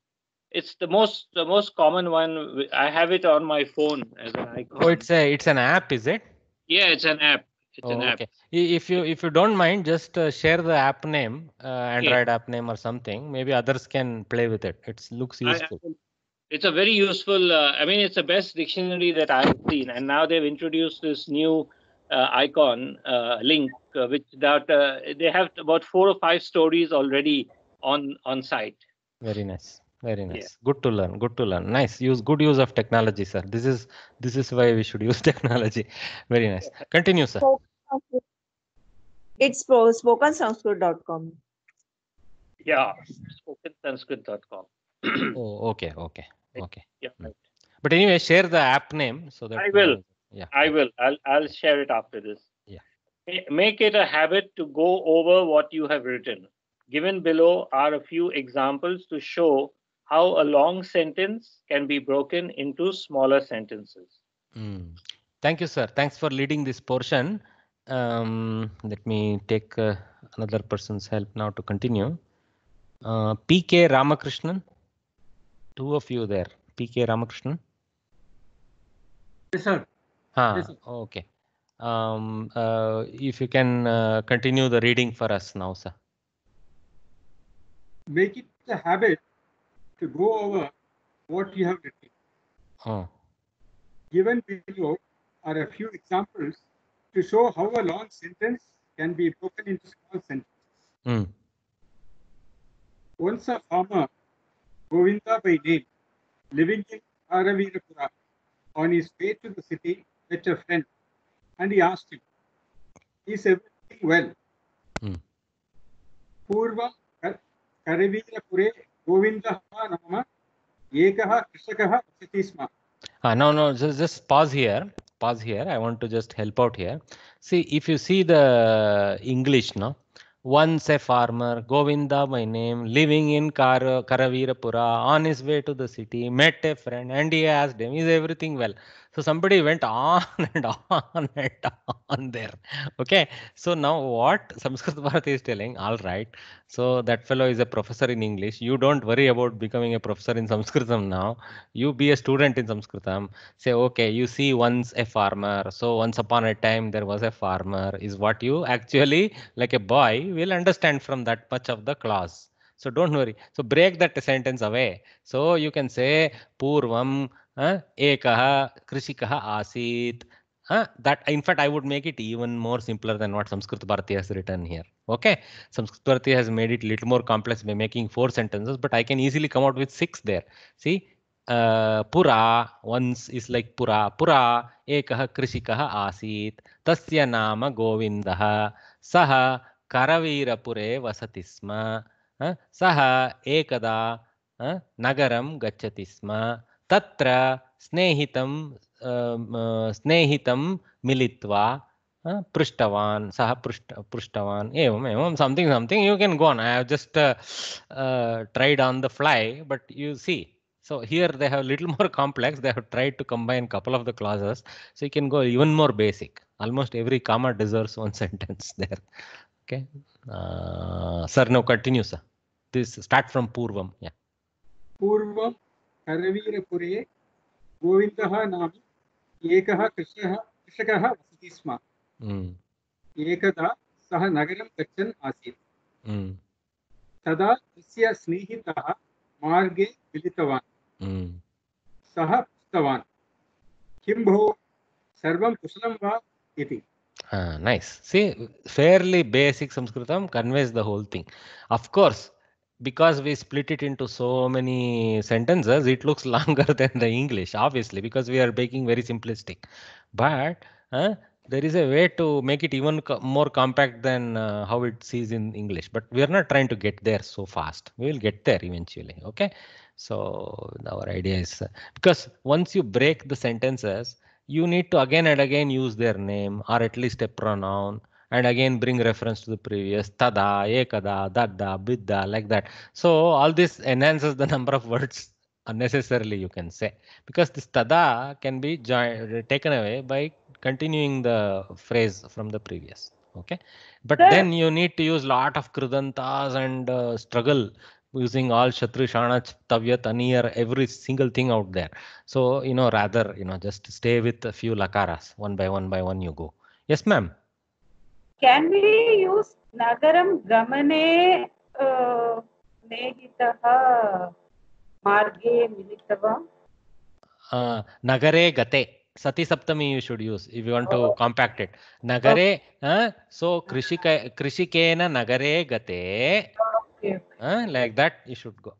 It's the most the most common one. I have it on my phone as an icon. Oh, it's a it's an app, is it? Yeah, it's an app. It's oh, an app. Okay. If you if you don't mind, just uh, share the app name, uh, Android yeah. app name or something. Maybe others can play with it. It looks useful. I, it's a very useful. Uh, I mean, it's the best dictionary that I've seen. And now they've introduced this new uh, icon uh, link, uh, which that they have about four or five stories already on on site. Very nice very nice yeah. good to learn good to learn nice use good use of technology sir this is this is why we should use technology very nice continue sir it's spokensanskrit.com yeah spokensanskrit.com oh okay okay okay yeah. Hmm. but anyway share the app name so that i will yeah i will i'll i'll share it after this yeah make it a habit to go over what you have written given below are a few examples to show how a long sentence can be broken into smaller sentences mm. thank you sir thanks for leading this portion um, let me take uh, another person's help now to continue. Uh, PK Ramakrishnan, two of you there. PK Ramakrishnan. Yes, sir. Ah, okay. Um, uh, if you can uh, continue the reading for us now, sir. Make it a habit to go over what you have written. Huh. Given below are a few examples to show how a long sentence can be broken into small sentences. Hmm. Once a farmer, Govinda by name, living in Aravirapura, on his way to the city met a friend and he asked him, Is everything well? Hmm. Purvam Karavira Govindaha Nama Ekaha Krishakaha Vasati ah, no, no, just, just pause here. Pause here. I want to just help out here. See, if you see the English, no? Once a farmer, Govinda my name, living in Kar Karavirapura, on his way to the city, met a friend and he asked him, Is everything well? So somebody went on and on and on there. Okay. So now what Sanskrit Bharati is telling, all right. So that fellow is a professor in English. You don't worry about becoming a professor in Sanskritam now. You be a student in Sanskritam. Say, okay, you see once a farmer. So once upon a time there was a farmer is what you actually like a boy will understand from that much of the clause. So don't worry. So break that sentence away. So you can say Purvam एक कृषिक आसी that in fact I would make it even more simpler than what Sanskrit Bharati has written here okay Sanskrit Bharati has made it little more complex by making four sentences but I can easily come out with six there see पुरा once is like पुरा पुरा एक कृषिक आसी तर नाम गोविंद सह करवीरपुरे वसति स्म सह एकदा नगर गच्छति स्म तत्र स्नेहितं स्नेहितं मिलित्वा पृष्टवान् सः पृष्ट पृष्टवान् एवम् एवं something something you can go on I have just tried on the fly but you see so here they have little more complex they have tried to combine couple of the clauses so you can go even more basic almost every काम deserves one sentence there okay sir no continue sir this start from पूर्वं पूर्वं करवीरपुरे गोविन्दः नाम एकः कृषकः कृषकः वसति स्म एकदा सः नगरं गच्छन् आसीत् तदा तस्य स्नेहितः मार्गे मिलितवान् सः पृष्टवान् किं भो सर्वं कुशलं वा इति नैस् सी फेर्लि बेसिक् संस्कृतं conveys the whole thing of course because we split it into so many sentences, it looks longer than the English, obviously, because we are making very simplistic. But uh, there is a way to make it even co more compact than uh, how it sees in English. But we are not trying to get there so fast. We will get there eventually. OK, so our idea is uh, because once you break the sentences, you need to again and again use their name or at least a pronoun and again bring reference to the previous tada ekada dadda bidda like that so all this enhances the number of words unnecessarily you can say because this tada can be taken away by continuing the phrase from the previous okay but then you need to use lot of krudantas and uh, struggle using all shatru shana tavyat every single thing out there so you know rather you know just stay with a few lakaras one by one by one you go yes ma'am can we use nagaram gamane uh, marge मार्गे nagare gate sati saptami you should use if you want to oh. compact it nagare okay. uh, so krishika krishikena nagare gate okay. uh, like that you should go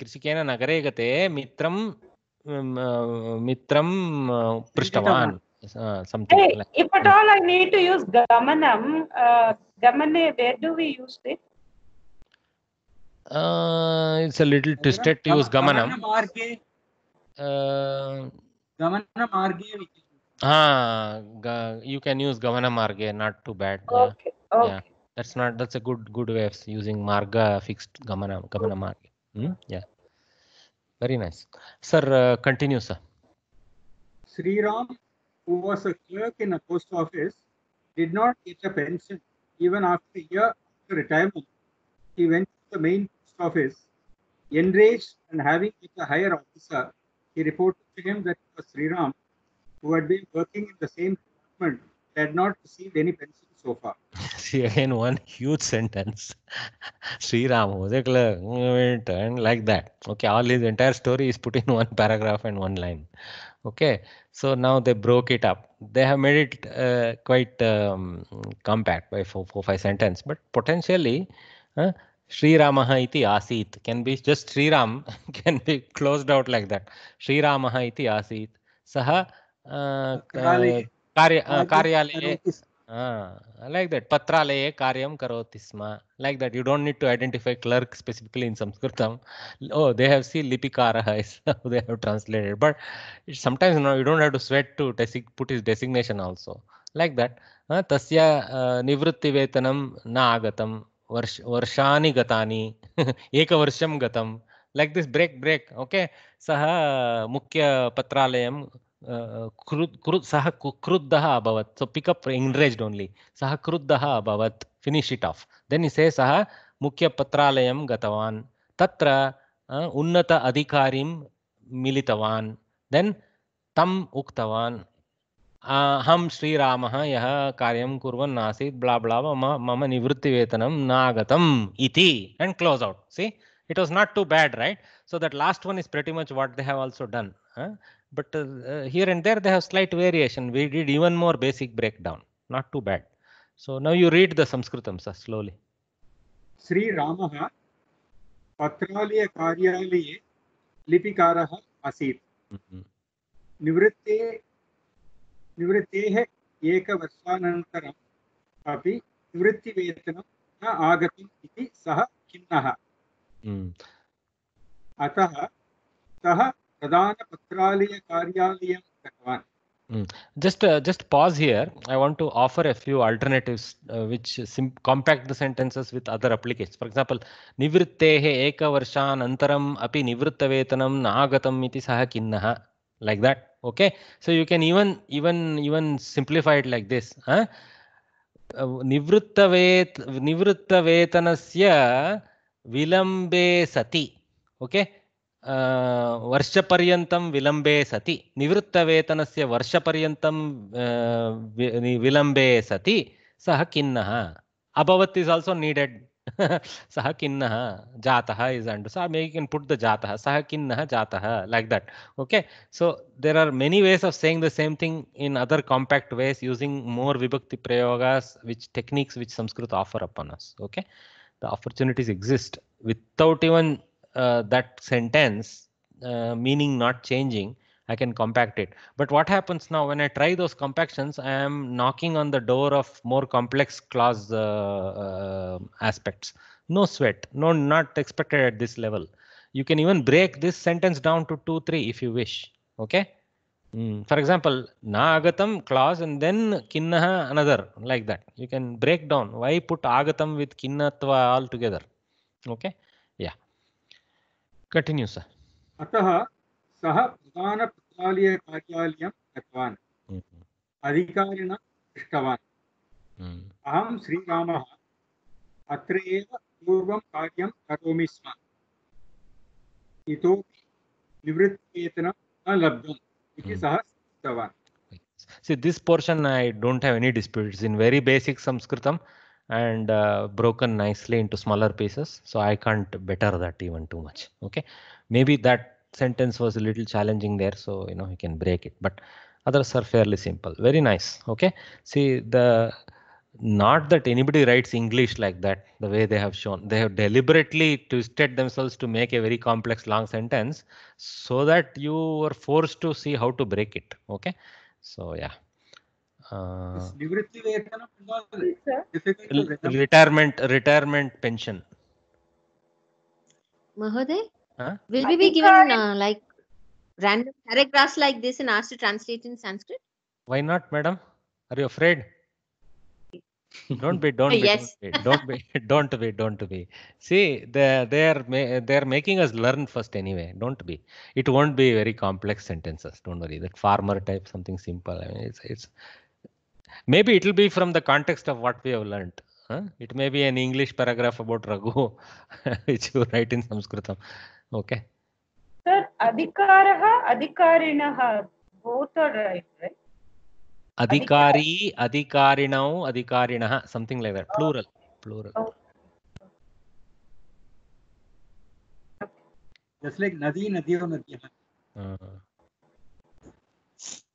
कृषिकेन नगरे गते मित्रं मित्रं पृष्टवान् uh, something hey, like if at all i need to use gamanam uh, gamane where do we use it uh, it's a little twisted to use gamanam Gamanam uh, gamanam arge ah you can use gamanam arge not too bad okay, okay. yeah that's not that's a good good way of using marga fixed gamana gamana marga hmm? yeah very nice sir uh, continue sir sri ram who was a clerk in a post office, did not get a pension even after a year after retirement. He went to the main post office, enraged and having with a higher officer. He reported to him that it was Ram, who had been working in the same department had not received any pension so far. See, again, one huge sentence. Sri Ram was a clerk, and mm, like that. Okay, all his entire story is put in one paragraph and one line okay so now they broke it up they have made it uh, quite um, compact by four, four five sentence but potentially uh, Sri Ramaha iti asit can be just Sri Ram can be closed out like that Sri Ramaha iti asit saha uh, कार्यालये uh, uh, Ah, like that. Patralaye karyam karoti sma. Like that. You don't need to identify clerk specifically in Sanskritam. Oh, they have see lipikaraha is how they have translated. But sometimes you know you don't have to sweat to put his designation also. Like that. Tasya nivritti vetanam na agatam. Varshani gatani. Ekavarsham gatam. Like this break break. Okay. Saha mukya patralayam सः क्रुद्धः अभवत् सो pick up एङ्ग्रेज्ड् only सः क्रुद्धः अभवत् finish it of then इसे सः मुख्यपत्रालयं गतवान् तत्र उन्नत अधिकारीं मिलितवान् देन् तम् उक्तवान् अहं श्रीरामः यः कार्यं कुर्वन् आसीत् ब्ला ब्ला मम मम निवृत्तिवेतनं न आगतम् इति and close out see it was not too bad right so that last one is pretty much what they have also done huh? but uh, here and there they have slight variation. We did even more basic breakdown, not too bad. So now you read the Sanskritam sir, slowly. Sri ramah पत्रालय कार्यालये lipikarah asit mm -hmm. निवृत्ते निवृत्तेः एकवर्षानन्तरम् अपि निवृत्तिवेतनं न आगतम् इति सः खिन्नः mm. अतः सः प्रधानपत्रालयकार्यालयं गतवान् Mm. Just uh, just pause here. I want to offer a few alternatives uh, which compact the sentences with other applications. For example, निवृत्तेः एकवर्षानन्तरम् अपि निवृत्तवेतनं नागतम् इति सः किन्नः like that. Okay, so you can even even even simplify it like this. Huh? निवृत्तवेत निवृत्तवेतनस्य विलम्बे सति okay okay? वर्षपर्यन्तं विलंबे सति से वर्षपर्यत विलंबे सति सह खिन्नः अभवत् इज आल्सो नीडेड सह खिन्नः जाता is and may can put the जाता सह खिन्नः जाता like that okay so there are many ways of saying the same thing in other compact ways using more विभक्ति प्रयोग which techniques which Sanskrit offer upon us okay the opportunities exist without even uh, that sentence uh, meaning not changing, I can compact it. But what happens now when I try those compactions, I am knocking on the door of more complex clause uh, uh aspects. No sweat, no, not expected at this level. You can even break this sentence down to two, three if you wish. Okay. Mm. For example, na agatam clause and then kinnaha another like that. You can break down. Why put agatam with kinnatva all together? Okay. Continue sir अतः सः प्रधानप्रचालय कार्यालयं गतवान् हम्म। अधिकारिणा पृष्टवान् हम्म। अहं श्रीरामः अत्र एव पूर्वं कार्यं करोमि स्म इतोपि निवृत्तिवेतनं न लब्धम् इति हम्म। सः उक्तवान् See this portion I don't have any disputes. In very basic Sanskritam, uh, and uh, broken nicely into smaller pieces. So I can't better that even too much. Okay, maybe that sentence was a little challenging there, so you know you can break it. But others are fairly simple. Very nice. Okay, see the not that anybody writes English like that the way they have shown. They have deliberately twisted themselves to make a very complex long sentence so that you are forced to see how to break it. Okay, so yeah. Uh, retirement, वेतन retirement retirement will we be given uh, uh, like random paragraphs like this and asked to translate in Sanskrit? Why not, madam? Are you afraid? don't be don't be, don't be don't be don't be see they they're they're making us learn first anyway don't be it won't be very complex sentences don't worry that farmer type something simple i mean it's it's Maybe it'll be from the context of what we have learned. Huh? It may be an English paragraph about Raghu, which you write in Sanskritam. Okay. Sir, Adhikaraha, Adhikarinaha, both are right, right? Adhikari, Adhikarinau, Adhikarinaha, something like that. Plural. Plural. Oh. Just like Nadi, nadi, nadi. Uh -huh.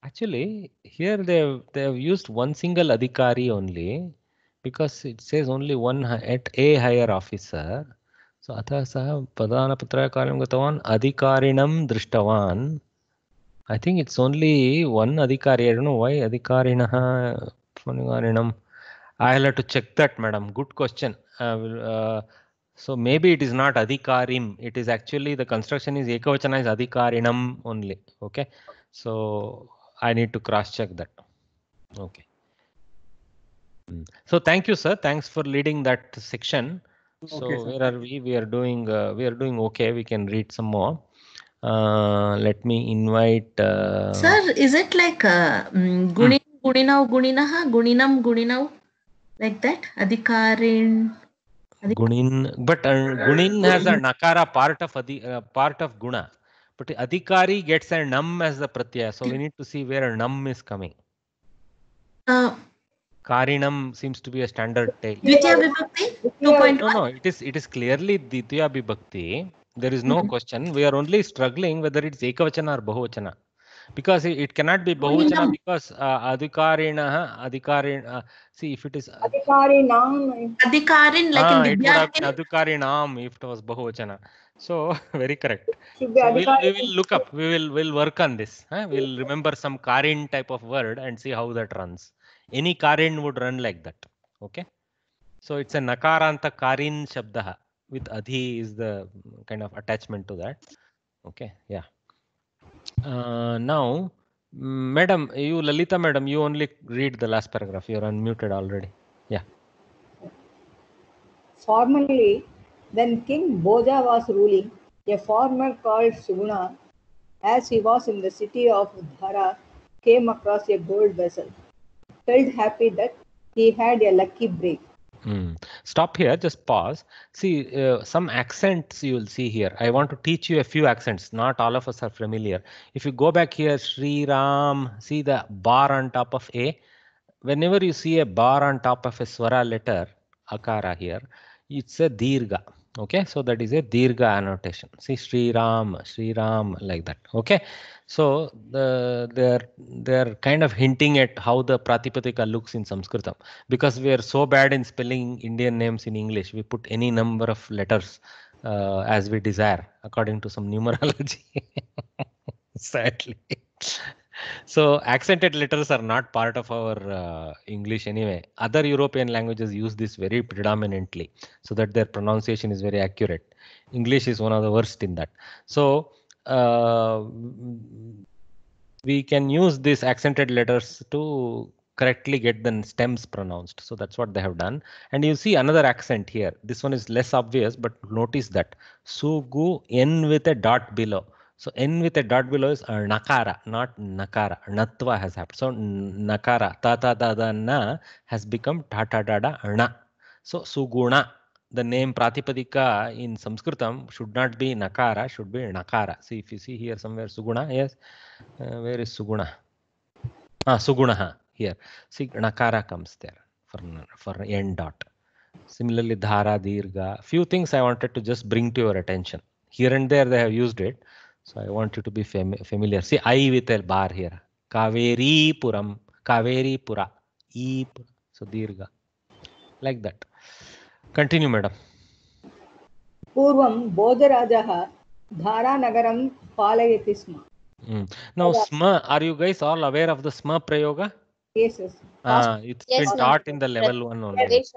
Actually, here they have, they have used one single adhikari only because it says only one at a higher officer. So अतः सः प्रधानपुत्रः कार्यं गतवान् अधिकारिणं दृष्टवान् I think it's only one adhikari. I don't know why adhikarinaha punigarinam. I'll have to check that, madam. Good question. uh, so maybe it is not adhikarim. It is actually the construction is ekavachana is adhikarinam only. Okay. So I need to cross check that. Okay. Hmm. So thank you, sir. Thanks for leading that section. Okay, so sir. where are we? We are doing uh, we are doing okay. We can read some more. Uh, let me invite. Uh, sir, is it like uh, mm, hmm. gunin guninaha guninam guninau like that? Adhikarin. gunin, but uh, gunin has a nakara part of adhi, uh, part of guna. But adhikari gets a num as the pratyaya, so we need to see where a num is coming. Uh, Karinam seems to be a standard tale. No, no, it is it is clearly Ditya Vibhakti. There is no mm-hmm. question. We are only struggling whether it's Ekavachana or Bahuvachana. Because it, it cannot be Bahuvachana because uh, Adhikarina, Adhikarin, uh, see if it is. Adhikarinam. Adhikarin, like ah, in Dibya. Adhikarinam if it was Bahuvachana. So very correct. So we'll, we will look up. We will will work on this. Huh? We'll remember some karin type of word and see how that runs. Any karin would run like that. Okay. So it's a nakaranta karin shabda with adhi is the kind of attachment to that. Okay. Yeah. Uh, now, madam, you Lalita, madam, you only read the last paragraph. You're unmuted already. Yeah. Formally, when King Boja was ruling, a farmer called Suguna, as he was in the city of Dhara, came across a gold vessel. Felt happy that he had a lucky break. Mm. Stop here, just pause. See, uh, some accents you will see here. I want to teach you a few accents. Not all of us are familiar. If you go back here, Sri Ram, see the bar on top of A. Whenever you see a bar on top of a swara letter, akara here, it's a dirga okay so that is a dirga annotation see sri ram sri ram like that okay so the, they're they're kind of hinting at how the pratipatika looks in sanskritam because we are so bad in spelling indian names in english we put any number of letters uh, as we desire according to some numerology sadly so accented letters are not part of our uh, English anyway. Other European languages use this very predominantly so that their pronunciation is very accurate. English is one of the worst in that. So uh, we can use these accented letters to correctly get the stems pronounced. So that's what they have done. And you see another accent here. This one is less obvious, but notice that. Sugu, N with a dot below. So n with a dot below is uh, nakara, not nakara. Natva has happened. So nakara, ta ta ta da na has become ta ta da da na. So suguna, the name pratipadika in Sanskritam should not be nakara, should be nakara. See if you see here somewhere suguna, yes. Uh, where is suguna? Ah, suguna here. See nakara comes there for for n dot. Similarly, dhara, dirga. Few things I wanted to just bring to your attention. Here and there they have used it so I want you to be fam familiar. See, I with a bar here. Kaveri Puram. Kaveri Pura. E Pura. So Dirga. Like that. Continue, madam. Puram बोधराजः धारानगरं पालयति स्म Mm. Now, SMA, are you guys all aware of the SMA Prayoga? Yes, yes. Ah, it's yes, been taught in the level one only. Yes,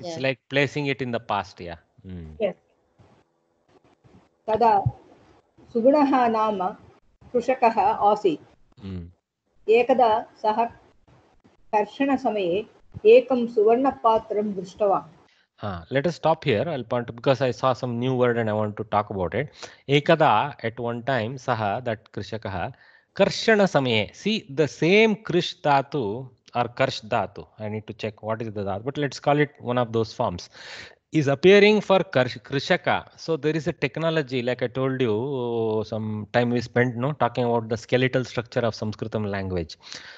it's like placing it in the past, yeah. Mm. Yes. Tada सुगुणः नाम कृषकः आसीत् mm. एकदा सः कर्षणसमये एकं सुवर्णपात्रं दृष्टवान् Uh, let us stop here. I'll point because I saw some new word and I want to talk about it. Ekada at one time, saha that Krishakaha, Karshana Samaye. See the same Krish Dhatu or Karsh Dhatu. I need to check what is the Dhatu, but let's call it one of those forms. is appearing for Krishaka. So there is a technology, like I told you, some time we spent no, talking about the skeletal structure of Sanskritam language.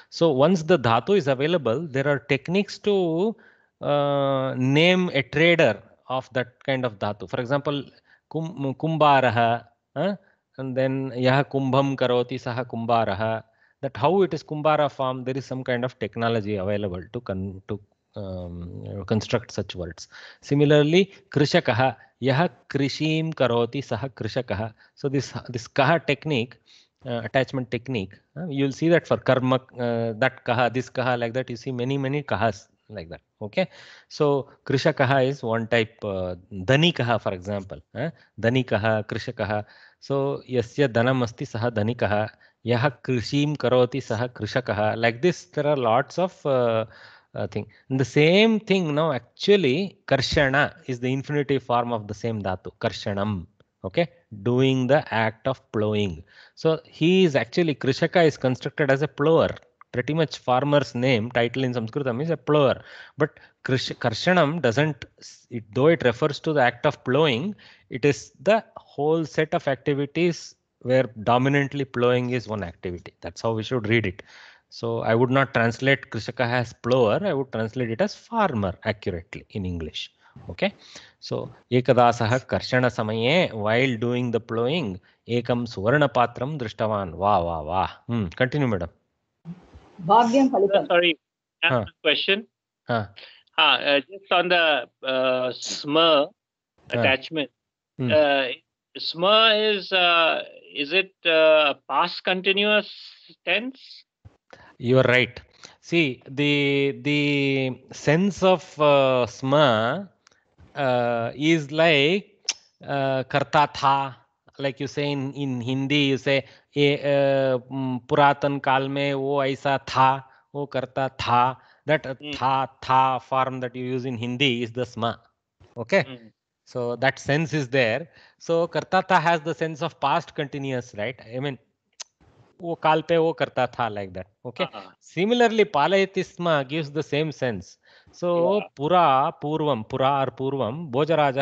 So once the dhatu is available, there are techniques to uh, name a trader of that kind of dhatu. For example, kum, kumbaraha, huh? and then yaha kumbham karoti saha kumbaraha. That how it is kumbara form, there is some kind of technology available to, con to um, construct such words. Similarly, krishakaha, yaha krishim karoti saha krishakaha. So this, this kaha technique, uh, attachment technique, uh, you'll see that for karma, uh, that kaha, this kaha, like that, you see many, many kahas like that. Okay. So krishakaha is one type, uh, dhanikaha, for example, uh, dhanikaha, krishakaha. So yasya dhanam asti saha dhanikaha, yaha krishim karoti saha krishakaha. Like this, there are lots of uh, uh, thing. And the same thing now actually karshana is the infinitive form of the same dhatu karshanam. Okay, doing the act of plowing. So he is actually Krishaka is constructed as a plower. Pretty much farmer's name title in Sanskritam is a plower, but Krish, Karshanam doesn't. It, though it refers to the act of plowing, it is the whole set of activities where dominantly plowing is one activity. That's how we should read it. So I would not translate Krishaka as plower. I would translate it as farmer accurately in English. Okay. So Ekadasaha Karshana Samaye while doing the plowing, Ekam Suvarna Patram Drishtavan. Wah wah wah. Hmm. Continue, madam. Sorry. Huh. Question. Huh. Ah, uh, just on the uh, huh. attachment. Hmm. Uh, is uh, is it uh, past continuous tense? You are right. See the the sense of uh, sma uh, is like uh, karta tha. Like you say in, in Hindi, you say ए, पुरातन काल में वो ऐसा था वो करता था that hmm. tha tha form that you use in hindi is the sma okay hmm. so that sense is there so karta tha has the sense of past continuous right i mean वो काल पे वो करता था like that okay similarly पालयतिस्मा gives the same sense so पुरा पूर्वम पुरा और पूर्वम भोजराज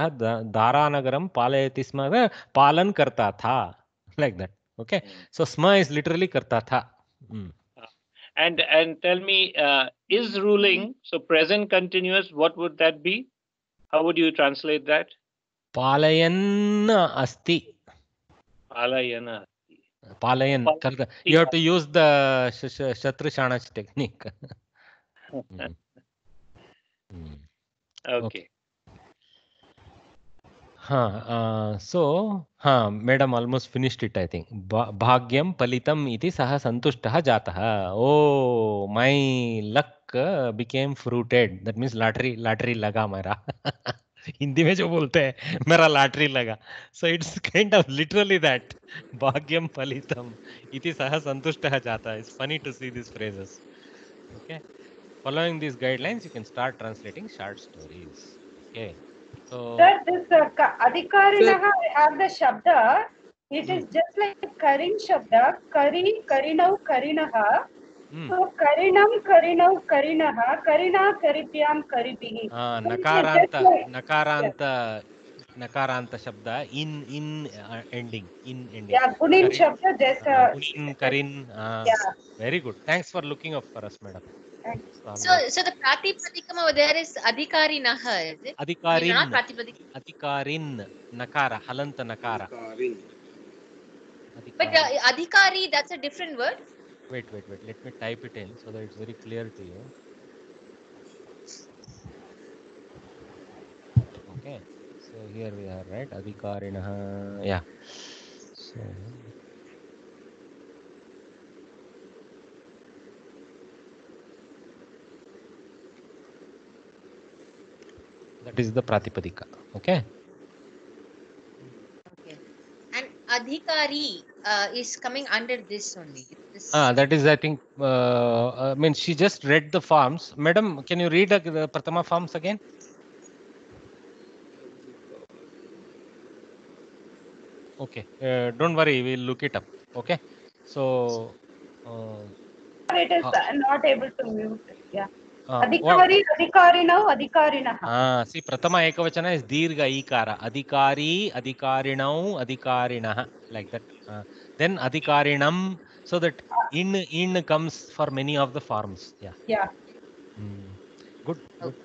धारा नगरम पालयतिस्म पालन करता था लाइक दैट ओके सो स्म इज लिटरली करता था and and tell me is ruling so present continuous what would that be how would you translate that पालयन अस्ति पालयन Palayan. You have to use the Shatrishana's technique. mm. Okay. हाँ so हाँ madam almost finished it I think भाग्यम फलितम इति सः सन्तुष्टः जातः oh my luck became fruited that means lottery lottery लगा मेरा हिंदी में जो बोलते हैं मेरा लॉटरी लगा so it's kind of literally that भाग्यम फलितम इति सह संतुष्टः जाता it's funny to see this phrases okay following these guidelines you can start translating short stories okay so sir this uh, adhikarinah have the shabda it is just like karin shabda kari karinau karinah करिणं करिणौ करिणः करिणा करिभ्यां करिभिः नकारान्त नकारान्त नकारांत शब्द इन इन ending in ending या गुणिन शब्द जैसा गुणिन करिन very good thanks for looking up for us madam So, so the pratipadikam over there is adhikarinaha, is it? Adhikarin. Not pratipadikam. Adhikarin. Nakara. Halanta nakara. Adhikarin. But uh, adhikari, that's a different word? Wait, wait, wait. Let me type it in so that it's very clear to you. Okay. So here we are, right? Adhikarinaha. Yeah. So. That is the Pratipadika. Okay. Okay. And Adhikari uh, is coming under this only. ah that is i think uh, uh, i mean she just read the farms madam can you read uh, the pratama farms again okay uh, don't worry we'll look it up okay so uh, it is ah. not able to mute yeah ಅಧಿಕಾರಿ ಅಧಿಕಾರಿಣೋ ಅಧಿಕಾರಿಣ C ಪ್ರಥಮ ಏಕವಚನ is ದೀರ್ಘ adhikari ಅಧಿಕಾರಿ ಅಧಿಕಾರಿಣೌ ಅಧಿಕಾರಿಣ like that Then adhikarinam so that in in comes for many of the farms. yeah yeah mm. good, good.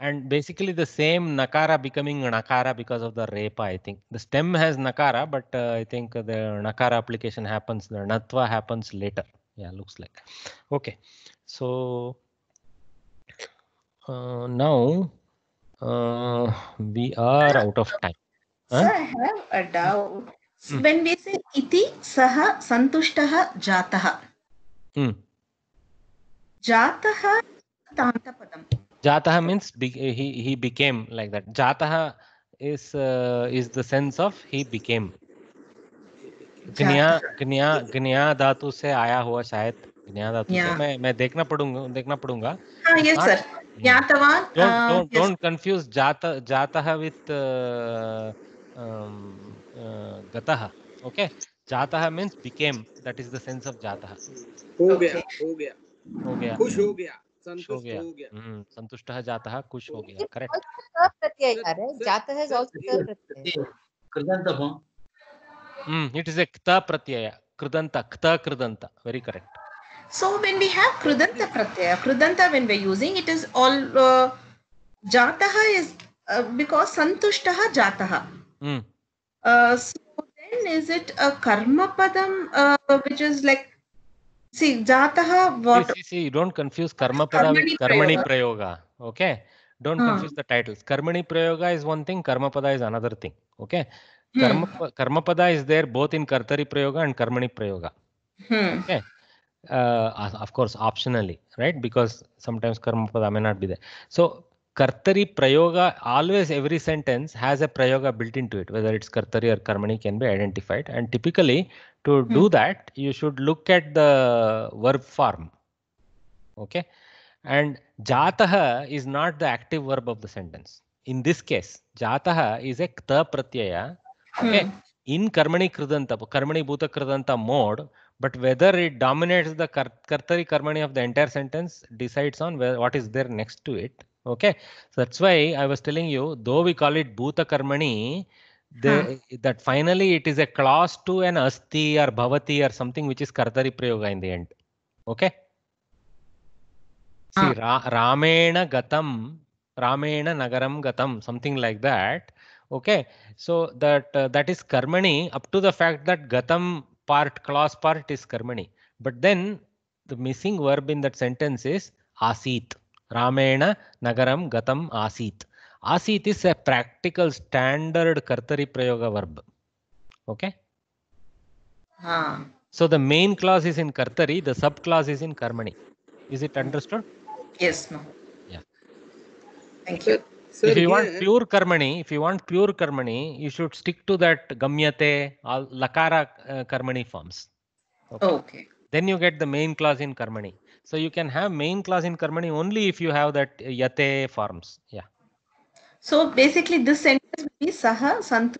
and basically the same nakara becoming nakara because of the repa i think the stem has nakara but uh, i think the nakara application happens the natva happens later yeah looks like okay so uh, now uh, we are out of time huh? sir i have a doubt Mm. When we say iti saha santushtaha jataha. Hmm. Jataha tanta padam. Jataha means be, he he became like that. Jataha is uh, is the sense of he became. गनिया गनिया गनिया धातु से आया हुआ शायद गनिया धातु yeah. से मैं मैं देखना पड़ूंगा देखना पड़ूंगा यस सर ज्ञातवान डोंट कंफ्यूज जाता जाता है विद गतः ओके जातः means became that is the sense of जातः हो गया हो गया हो गया खुश हो गया संतुष्ट हो गया हम्म संतुष्ट है जातः खुश हो गया करेक्ट प्रत्यय यार है जातः इज आल्सो प्रत्यय कृदंतम हम्म इट इज ए क्त प्रत्यय कृदंत क्त कृदंत very correct so when we have कृदंत प्रत्यय कृदंत when we using it is all uh, jataha is uh, because santushtaha jataha hmm। Uh, so then is it a karma padam, uh, which is like, see, jataha, what? See, see, see, you don't confuse karma pada with karmani prayoga. prayoga. Okay. Don't huh. confuse the titles. Karmani prayoga is one thing, karma pada is another thing. Okay. Hmm. Karma, karma pada is there both in kartari prayoga and karmani prayoga. Hmm. Okay. Uh, of course, optionally, right? Because sometimes karma pada may not be there. So Kartari Prayoga, always every sentence has a Prayoga built into it, whether it's Kartari or Karmani can be identified. And typically to hmm. do that, you should look at the verb form. Okay. And Jataha is not the active verb of the sentence. In this case, Jataha is a Kta Pratyaya. Hmm. Okay. Hmm. In Karmani Kridanta, Karmani Bhuta Kridanta mode, but whether it dominates the Kartari Karmani of the entire sentence decides on where, what is there next to it. Okay, so that's why I was telling you, though we call it Bhuta Karmani, the, huh. that finally it is a clause to an Asti or Bhavati or something which is Kartari Prayoga in the end. Okay. See, ra Ramena Gatam, Ramena Nagaram Gatam, something like that. Okay, so that uh, that is Karmani up to the fact that Gatam part, clause part is Karmani. But then the missing verb in that sentence is Asit. रामेण Ramena गतम आसीत आसीत Asit is practical standard कर्तरी प्रयोग verb okay Okay? So the main main is in कर्तरी the sub subclass is in कर्मणि is it understood yes ma'am yeah thank you So if you want pure karmani, if you want pure karmani, you should stick to that gamyate or lakara uh, karmani forms. Okay. okay. Then you get the main clause in karmani. So you can have main class in Karmani only if you have that yate forms. Yeah. So basically this sentence will be saha santu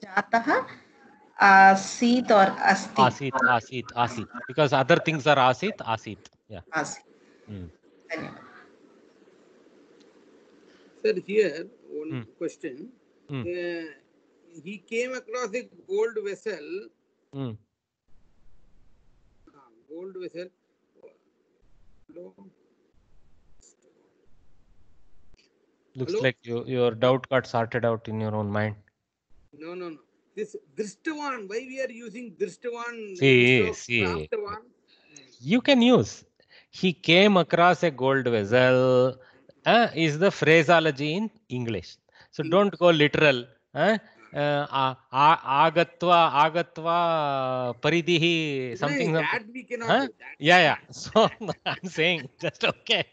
jataha asit or asti. Asit, asit, asit. Because other things are asit, asit. Yeah. Asit. Mm. Sir, here one mm. question. Mm. Uh, he came across a gold vessel. Mm. Uh, gold vessel Looks Hello? like you, your doubt got sorted out in your own mind. No, no, no. This one. why we are using Drishtavan? See, see. You can use. He came across a gold vessel uh, is the phraseology in English. So hmm. don't go literal. Uh, agatva agatva paridhi something that we cannot huh? yeah yeah so i'm saying just okay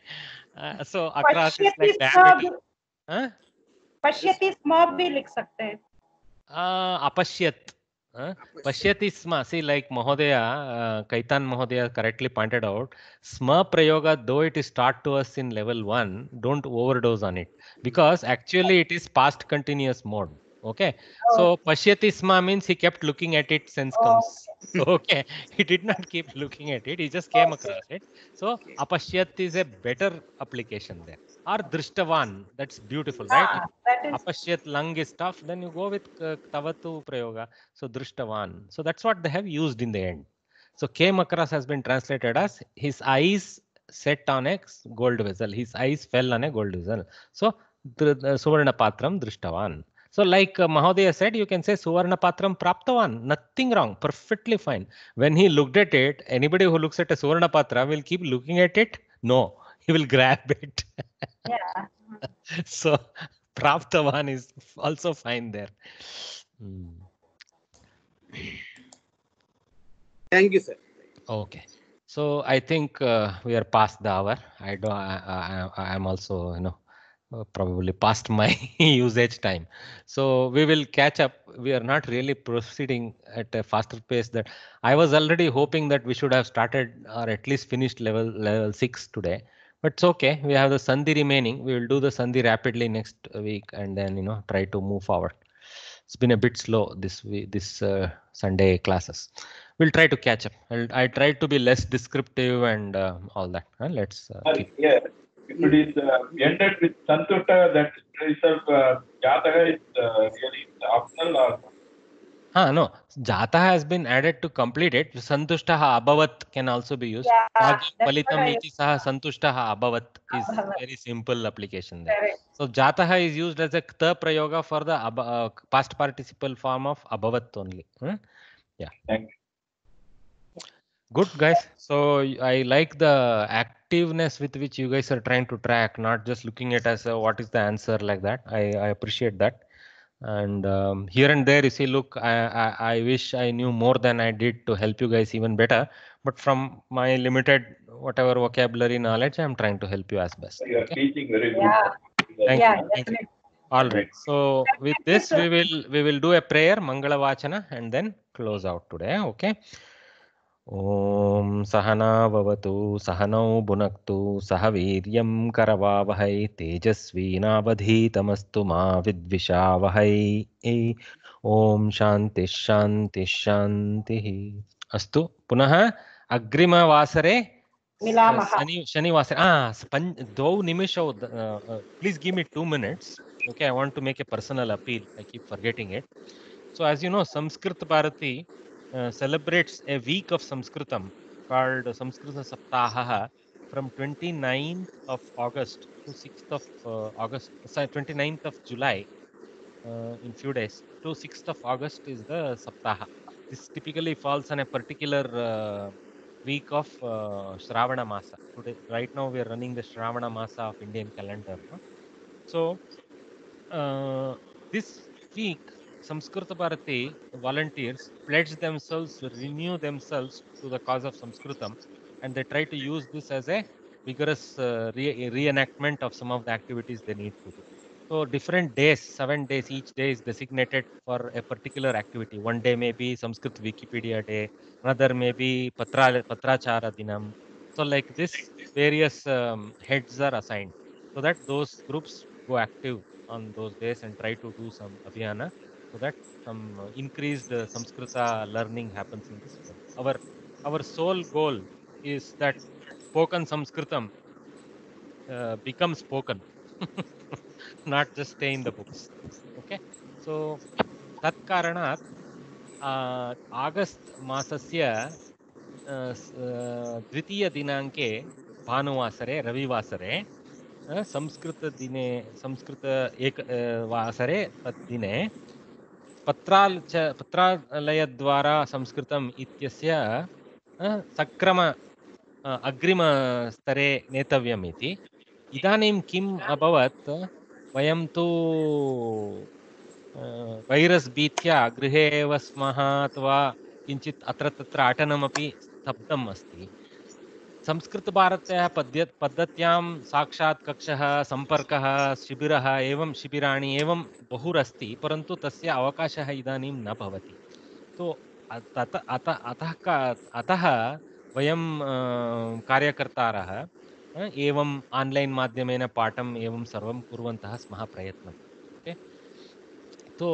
uh, so across is like that पश्यति स्म भी लिख सकते हैं uh, अपश्यत पश्यति स्म सी like महोदय कैतान महोदय करेक्टली पॉइंटेड आउट स्म प्रयोग though it is start to us in level one don't overdose on it because actually it is past continuous mode Okay. Oh. So Pashyatisma means he kept looking at it since oh. comes. Okay. he did not keep looking at it. He just came oh. across it. So okay. is a better application there. Or Drishtavan. That's beautiful, ah, right? That is... Apasyat lung is tough. Then you go with uh, Tavatu Prayoga. So Drishtavan. So that's what they have used in the end. So came across has been translated as his eyes set on a gold vessel. His eyes fell on a gold vessel. So uh, Suvarna Patram Drishtavan. So like uh, Mahodaya said, you can say Suvarna Patram Praptavan, nothing wrong, perfectly fine. When he looked at it, anybody who looks at a Suvarna Patra will keep looking at it. No, he will grab it. yeah. so Praptavan is also fine there. Hmm. Thank you, sir. Okay. So I think uh, we are past the hour. I don't. I, I, I am also, you know, uh, probably past my usage time. So we will catch up. We are not really proceeding at a faster pace that I was already hoping that we should have started or at least finished level level six today. But it's okay. We have the Sandhi remaining. We will do the Sandhi rapidly next week and then you know try to move forward. It's been a bit slow this week, this uh, Sunday classes. We'll try to catch up. I'll, I tried to be less descriptive and uh, all that. Let's. Uh, yeah. if it is uh, ended with Santuta, that is uh, Jataka is uh, really optional or Huh, no. Jata has been added to complete it. Santushtaha abhavat can also be used. Yeah, Palitam ichi saha santushtaha abhavat is very simple application there. Correct. So jataha is used as a kta prayoga for the ab uh, past participle form of abhavat only. Hmm? Yeah. Thank you. Good guys. So I like the act activeness with which you guys are trying to track, not just looking at as a, what is the answer like that. I, I appreciate that. And um, here and there you say, look, I, I, I wish I knew more than I did to help you guys even better. But from my limited whatever vocabulary knowledge, I'm trying to help you as best. You are okay? teaching very good. Yeah. Thank yeah, you. Thank you. All right. So with this, we will we will do a prayer, Mangala Vachana, and then close out today. Okay. ॐ सहना भवतु सहनौ भुनक्तु सह वीर्यं करवावहै तेजस्वीनावधीतमस्तु मा विद्विषावहै ॐ शान्तिश्शान्तिश्शान्तिः अस्तु पुनः अग्रिमवासरे शनि शनिवासरे ah, पञ्च द्वौ निमिषौ please give me two minutes okay I want to make a personal appeal I keep forgetting it so as you know Sanskrit Bharati uh, celebrates a week of Sanskritam called Samskrita Saptaha from 29th of August to 6th of uh, August, sorry, 29th of July uh, in few days to 6th of August is the Saptaha. This typically falls on a particular uh, week of uh, Shravana Masa. Today, right now, we are running the Shravana Masa of Indian calendar. So, uh, this week Sanskrit Bharati volunteers pledge themselves, renew themselves to the cause of Sanskritam, and they try to use this as a vigorous uh, re- reenactment of some of the activities they need to do. So, different days, seven days, each day is designated for a particular activity. One day may be Sanskrit Wikipedia day, another may be Patra, Patrachara Dinam. So, like this, various um, heads are assigned so that those groups go active on those days and try to do some abhyana so that some increased uh, Sanskrita learning happens in this world. Our our sole goal is that spoken Sanskritam uh, becomes spoken, not just stay in the books. Okay, so karanat तत् कारणात् आगस्ट् मासस्य द्वितीयदिनाङ्के भानुवासरे रविवासरे संस्कृतदिने संस्कृत एक वासरे तद्दिने पत्राल् च पत्रालयद्वारा संस्कृतम् इत्यस्य सक्रम अग्रिमस्तरे नेतव्यम् इति इदानीं किम् अभवत् वयं तु वैरस् भीत्या गृहे एव स्मः अथवा किञ्चित् अत्र तत्र अटनमपि स्तब्धम् अस्ति संस्कृतभारत्याः पद्य पद्धत्यां साक्षात् कक्ष संपर्क शिबिरः एवं शिबिरा एवं बहुरस्त परंतु तस्य अवकाशः इदानीं न भवति तो अतः अतः का कार्यकर्ता एवं कार्यकर्तारः मध्यम पाठम एवं सर्व कम प्रयत्न ओके तो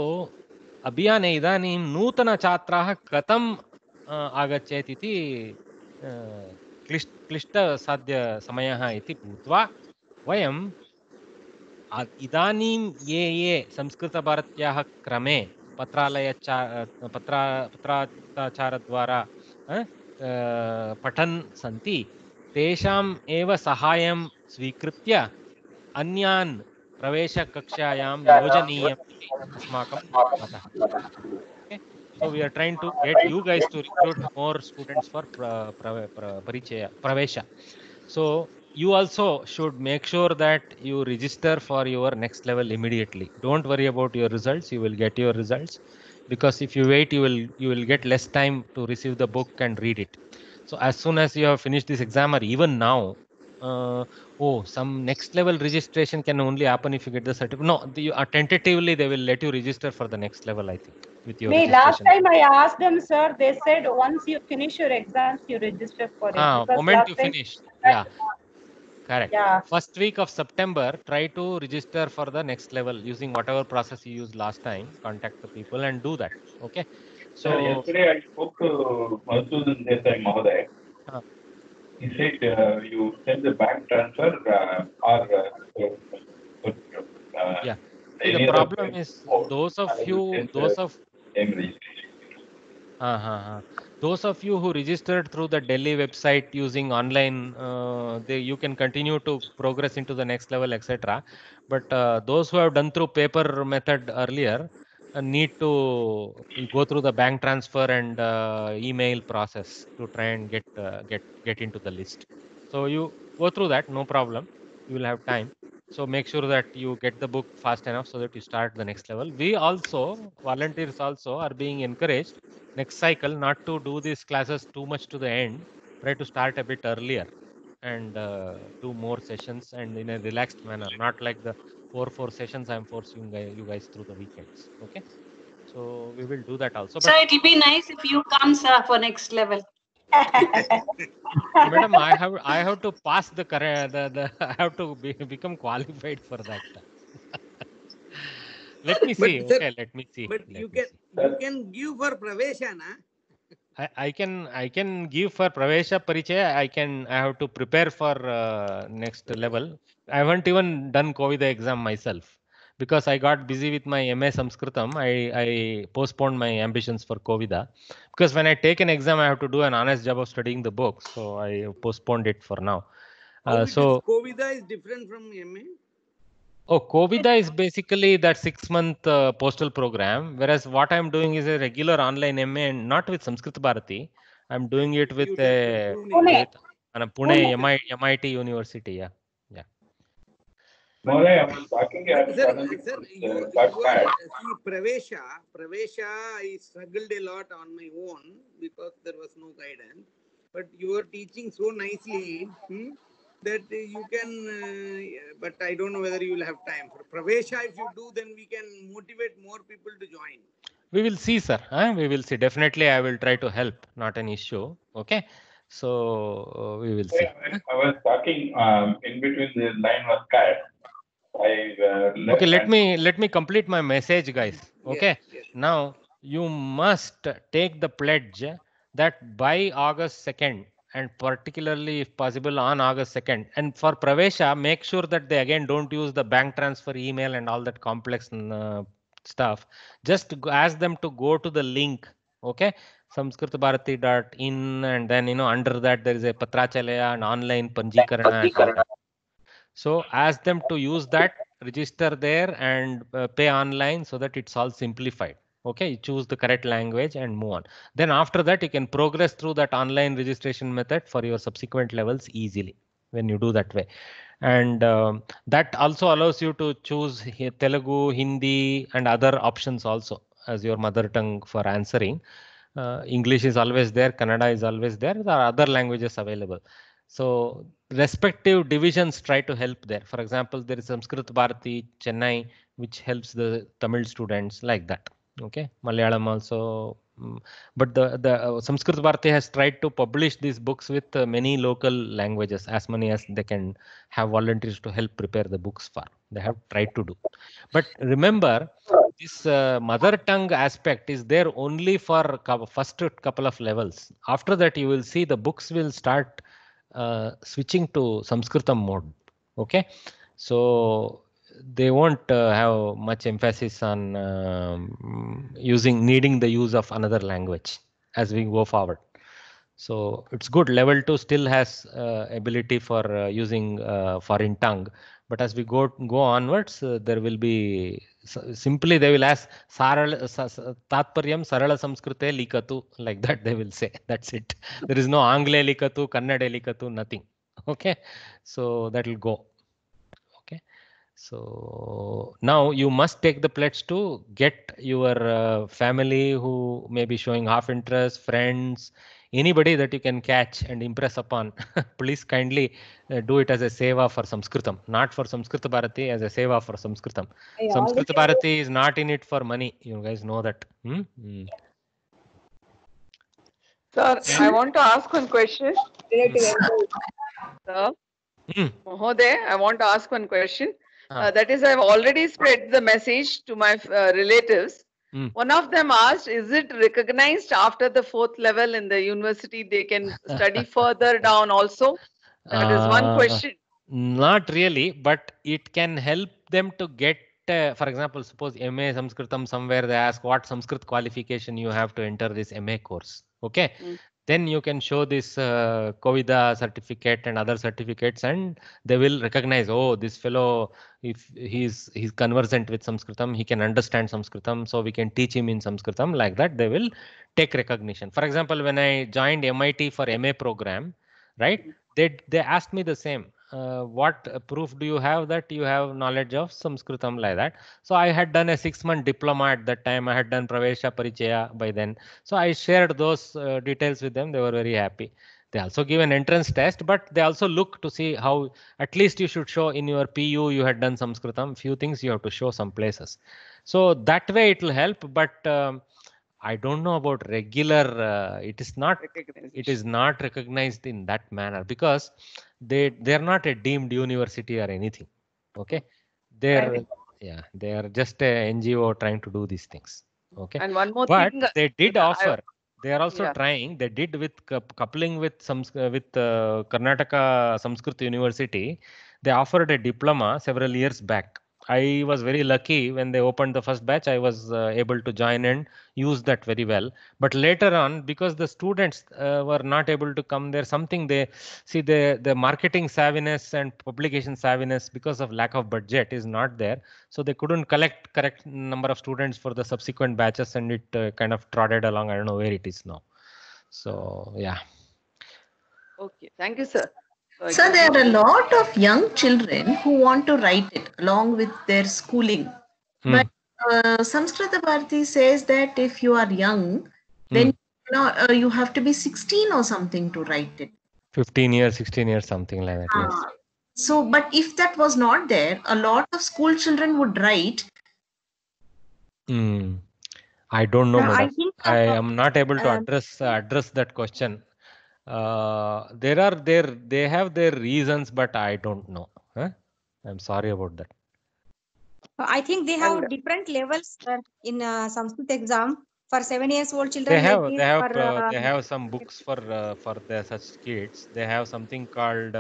अभियान इदानीं नूतन छात्र कथम इति क्लिष्ट क्लिष्ट साध्य इति भूत्वा वयम् इदानीं ये ये संस्कृतभारत्याः क्रमे पत्रालयचा पत्रा पत्राचारद्वारा पठन् सन्ति तेषाम् एव सहायं स्वीकृत्य अन्यान् प्रवेशकक्षायां योजनीयम् अस्माकं मतः So we are trying to get you guys to recruit more students for pra, pra, pra, pravesha. So you also should make sure that you register for your next level immediately. Don't worry about your results. You will get your results because if you wait, you will you will get less time to receive the book and read it. So as soon as you have finished this exam or even now, uh, oh some next level registration can only happen if you get the certificate no you are uh, tentatively they will let you register for the next level i think with your Me, last time i asked them sir they said once you finish your exams you register for it ah, moment you finish yeah correct yeah. first week of september try to register for the next level using whatever process you used last time contact the people and do that okay so sir, yesterday i spoke to madhusudan desai mahoday ah. Is it uh, you send the bank transfer uh, or uh, uh yeah? The problem is those of you, uh, those of uh, uh, those of you who registered through the Delhi website using online, uh, they, you can continue to progress into the next level, etc. But those who have done through paper method earlier, need to go through the bank transfer and uh, email process to try and get uh, get get into the list so you go through that no problem you will have time so make sure that you get the book fast enough so that you start the next level we also volunteers also are being encouraged next cycle not to do these classes too much to the end try to start a bit earlier and uh, do more sessions and in a relaxed manner not like the four four sessions i'm forcing you guys through the weekends okay so we will do that also so it'll be nice if you come sir for next level madam i have i have to pass the current the, the i have to be, become qualified for that let me see but okay sir, let me see but let you can see. you can give for praveshana ah? I, can I can give for Pravesha Parichaya. I can I have to prepare for uh, next level. I haven't even done COVID exam myself because I got busy with my MA Samskritam. I, I postponed my ambitions for COVID. Because when I take an exam, I have to do an honest job of studying the book. So I postponed it for now. Uh, so COVID is different from MA. Oh, COVIDA is basically that six month uh, postal program, whereas what I'm doing is a regular online MA and not with Sanskrit Bharati. I'm doing it with, uh, Pune. with uh, Pune, MIT, MIT University. Yeah. Yeah. More, I talking sir, sir, uh, you, uh, Pravesha, Pravesha, I struggled a lot on my own because there was no guidance. But you are teaching so nicely. Hmm? that you can, uh, but I don't know whether you will have time. For Pravesha, if you do, then we can motivate more people to join. We will see, sir. Huh? We will see. Definitely, I will try to help. Not an issue. Okay. So uh, we will see. Yeah, I was talking um, in between the line was cut. I, uh, okay, let me let me complete my message, guys. Okay. Yes, yes. Now you must take the pledge that by August second, and particularly if possible on August 2nd. And for Pravesha, uh, make sure that they again don't use the bank transfer email and all that complex uh, stuff. Just ask them to go to the link, okay? samskritabharati.in and then, you know, under that there is a Patrachalaya and online Panjikarana. So ask them to use that, register there and uh, pay online so that it's all simplified okay choose the correct language and move on then after that you can progress through that online registration method for your subsequent levels easily when you do that way and um, that also allows you to choose telugu hindi and other options also as your mother tongue for answering uh, english is always there kannada is always there there are other languages available so respective divisions try to help there. For example, there is Sanskrit Bharati Chennai, which helps the Tamil students like that okay malayalam also mm, but the the uh, sanskrit bharati has tried to publish these books with uh, many local languages as many as they can have volunteers to help prepare the books for they have tried to do but remember this uh, mother tongue aspect is there only for first couple of levels after that you will see the books will start uh, switching to sanskritam mode okay so they won't uh, have much emphasis on um, using needing the use of another language as we go forward. So it's good. Level two still has uh, ability for uh, using uh, foreign tongue, but as we go go onwards, uh, there will be so simply they will ask sarala tatparyam sarala samskrite likatu like that they will say. That's it. There is no Angle likatu, Kannada likatu, nothing. Okay, so that will go. So now you must take the pledge to get your uh, family who may be showing half interest, friends, anybody that you can catch and impress upon. Please kindly uh, do it as a seva for samskritam, not for Samskrita Bharati, as a seva for samskritam, Yeah, Samskrita Bharati is not in it for money. You guys know that. Hmm? hmm. Sir, I want to ask one question. Sir, mm. Mohode, I want to ask one question. Ah. Uh, that is, I've already spread the message to my uh, relatives. Mm. One of them asked, Is it recognized after the fourth level in the university? They can study further down also? That is one uh, question. Not really, but it can help them to get uh, for example, suppose MA Sanskritam somewhere they ask what Sanskrit qualification you have to enter this MA course. Okay, mm then you can show this uh, certificate and other certificates and they will recognize oh this fellow if he's he's conversant with sanskritam he can understand sanskritam so we can teach him in sanskritam like that they will take recognition for example when i joined mit for ma program right they they asked me the same uh, what proof do you have that you have knowledge of Sanskritam like that? So I had done a six month diploma at that time. I had done Pravesha Parichaya by then. So I shared those uh, details with them. They were very happy. They also give an entrance test, but they also look to see how at least you should show in your PU you had done Sanskritam. Few things you have to show some places. So that way it will help, but um, I don't know about regular. Uh, it is not. It is not recognized in that manner because they they are not a deemed university or anything. Okay, they're yeah they are just a NGO trying to do these things. Okay, and one more but thing, uh, they did offer. they are also yeah. trying. They did with coupling with some uh, with uh, Karnataka Sanskrit University. They offered a diploma several years back I was very lucky when they opened the first batch. I was uh, able to join and use that very well. But later on, because the students uh, were not able to come there, something they see the the marketing savviness and publication savviness because of lack of budget is not there. So they couldn't collect correct number of students for the subsequent batches, and it uh, kind of trotted along. I don't know where it is now. So yeah. Okay. Thank you, sir. So there are a lot of young children who want to write it along with their schooling. Hmm. But uh, Samskrita Bharati says that if you are young, hmm. then you, uh, you have to be 16 or something to write it. 15 years, 16 years, something like that. Yes. Ah. so, but if that was not there, a lot of school children would write. Hmm. I don't know. No, I, I am not able to uh, address uh, address that question uh, there are their they have their reasons but i don't know huh? i'm sorry about that i think they have and, different levels sir, uh, in uh, sanskrit exam for 7 years old children they have they have for, uh, uh, they have some books for for their such kids they have something called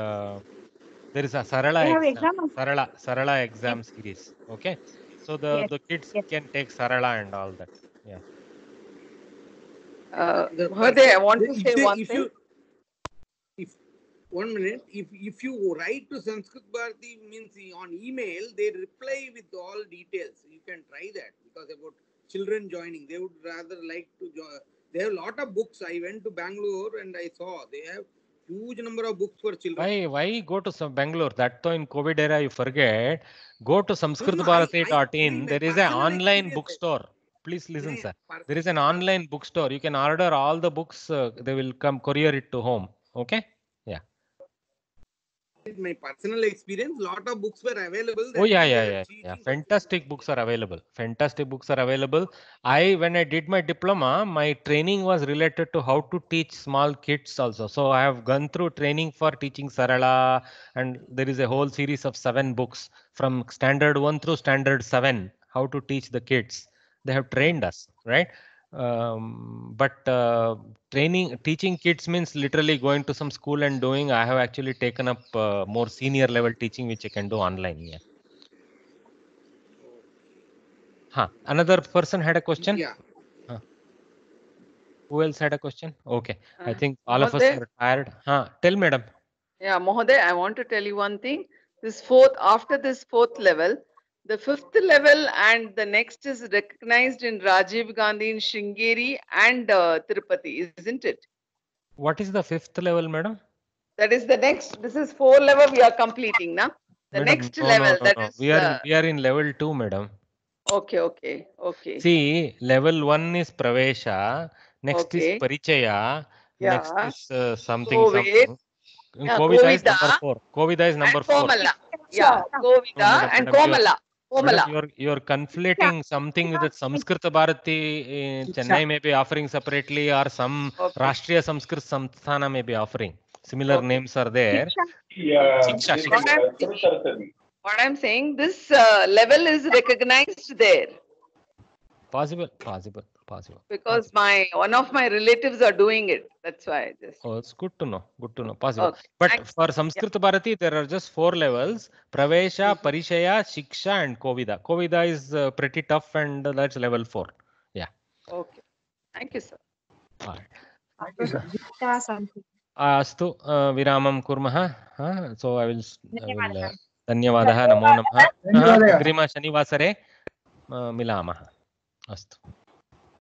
there is a sarala exam, exam, sarala sarala exam yes. series okay so the yes. the kids yes. can take sarala and all that yeah uh, they, I want to say if one thing one minute. If if you write to Sanskrit Bharati means on email, they reply with all details. You can try that because about children joining, they would rather like to join. They have a lot of books. I went to Bangalore and I saw they have huge number of books for children. Why why go to some Bangalore? That though in COVID era you forget. Go to samskritbharati.in. No, there is an online bookstore. Please listen, sir. There is an online bookstore. You can order all the books. Uh, they will come courier it to home. Okay my personal experience, lot of books were available. Oh yeah, yeah, yeah, yeah. Fantastic books are available. Fantastic books are available. I when I did my diploma, my training was related to how to teach small kids also. So I have gone through training for teaching Sarala, and there is a whole series of seven books from standard one through standard seven, how to teach the kids. They have trained us, right? um, but uh, training teaching kids means literally going to some school and doing i have actually taken up uh, more senior level teaching which i can do online yeah huh another person had a question yeah huh. who else had a question okay uh, i think all of us are tired huh tell madam yeah mohoday i want to tell you one thing this fourth after this fourth level the fifth level and the next is recognized in Rajiv Gandhi in Shringeri and uh, Tirupati, isn't it? What is the fifth level, madam? That is the next. This is four level we are completing, na? The madam, next no, level. No, no, that no. Is we are uh, we are in level two, madam. Okay, okay, okay. See, level one is pravesha. Next okay. is parichaya. Yeah. Next is uh, something. COVID. something. Yeah, COVID, COVID is number four. COVID is number and four. Komala. Yeah, Govida and Komala. You're, conflating yeah. something with Sanskrit Bharati eh, Chennai may be offering separately or some okay. Rashtriya Sanskrit Samsthana may be offering. Similar okay. names are there. Yeah. Shiksha, Shiksha. What I'm saying, this uh, level is recognized there. Possible, possible possible because possible. my one of my relatives are doing it that's why I just oh it's good to know good to know possible okay. but Thanks. for sanskrit yeah. bharati there are just four levels pravesha mm-hmm. parishaya shiksha and kovida kovida is uh, pretty tough and that's level 4 yeah okay thank you sir all right thank you sir अस्तु विरामं कुर्मः सो I will धन्यवादः नमो नमः अग्रिमशनिवासरे मिलामः अस्तु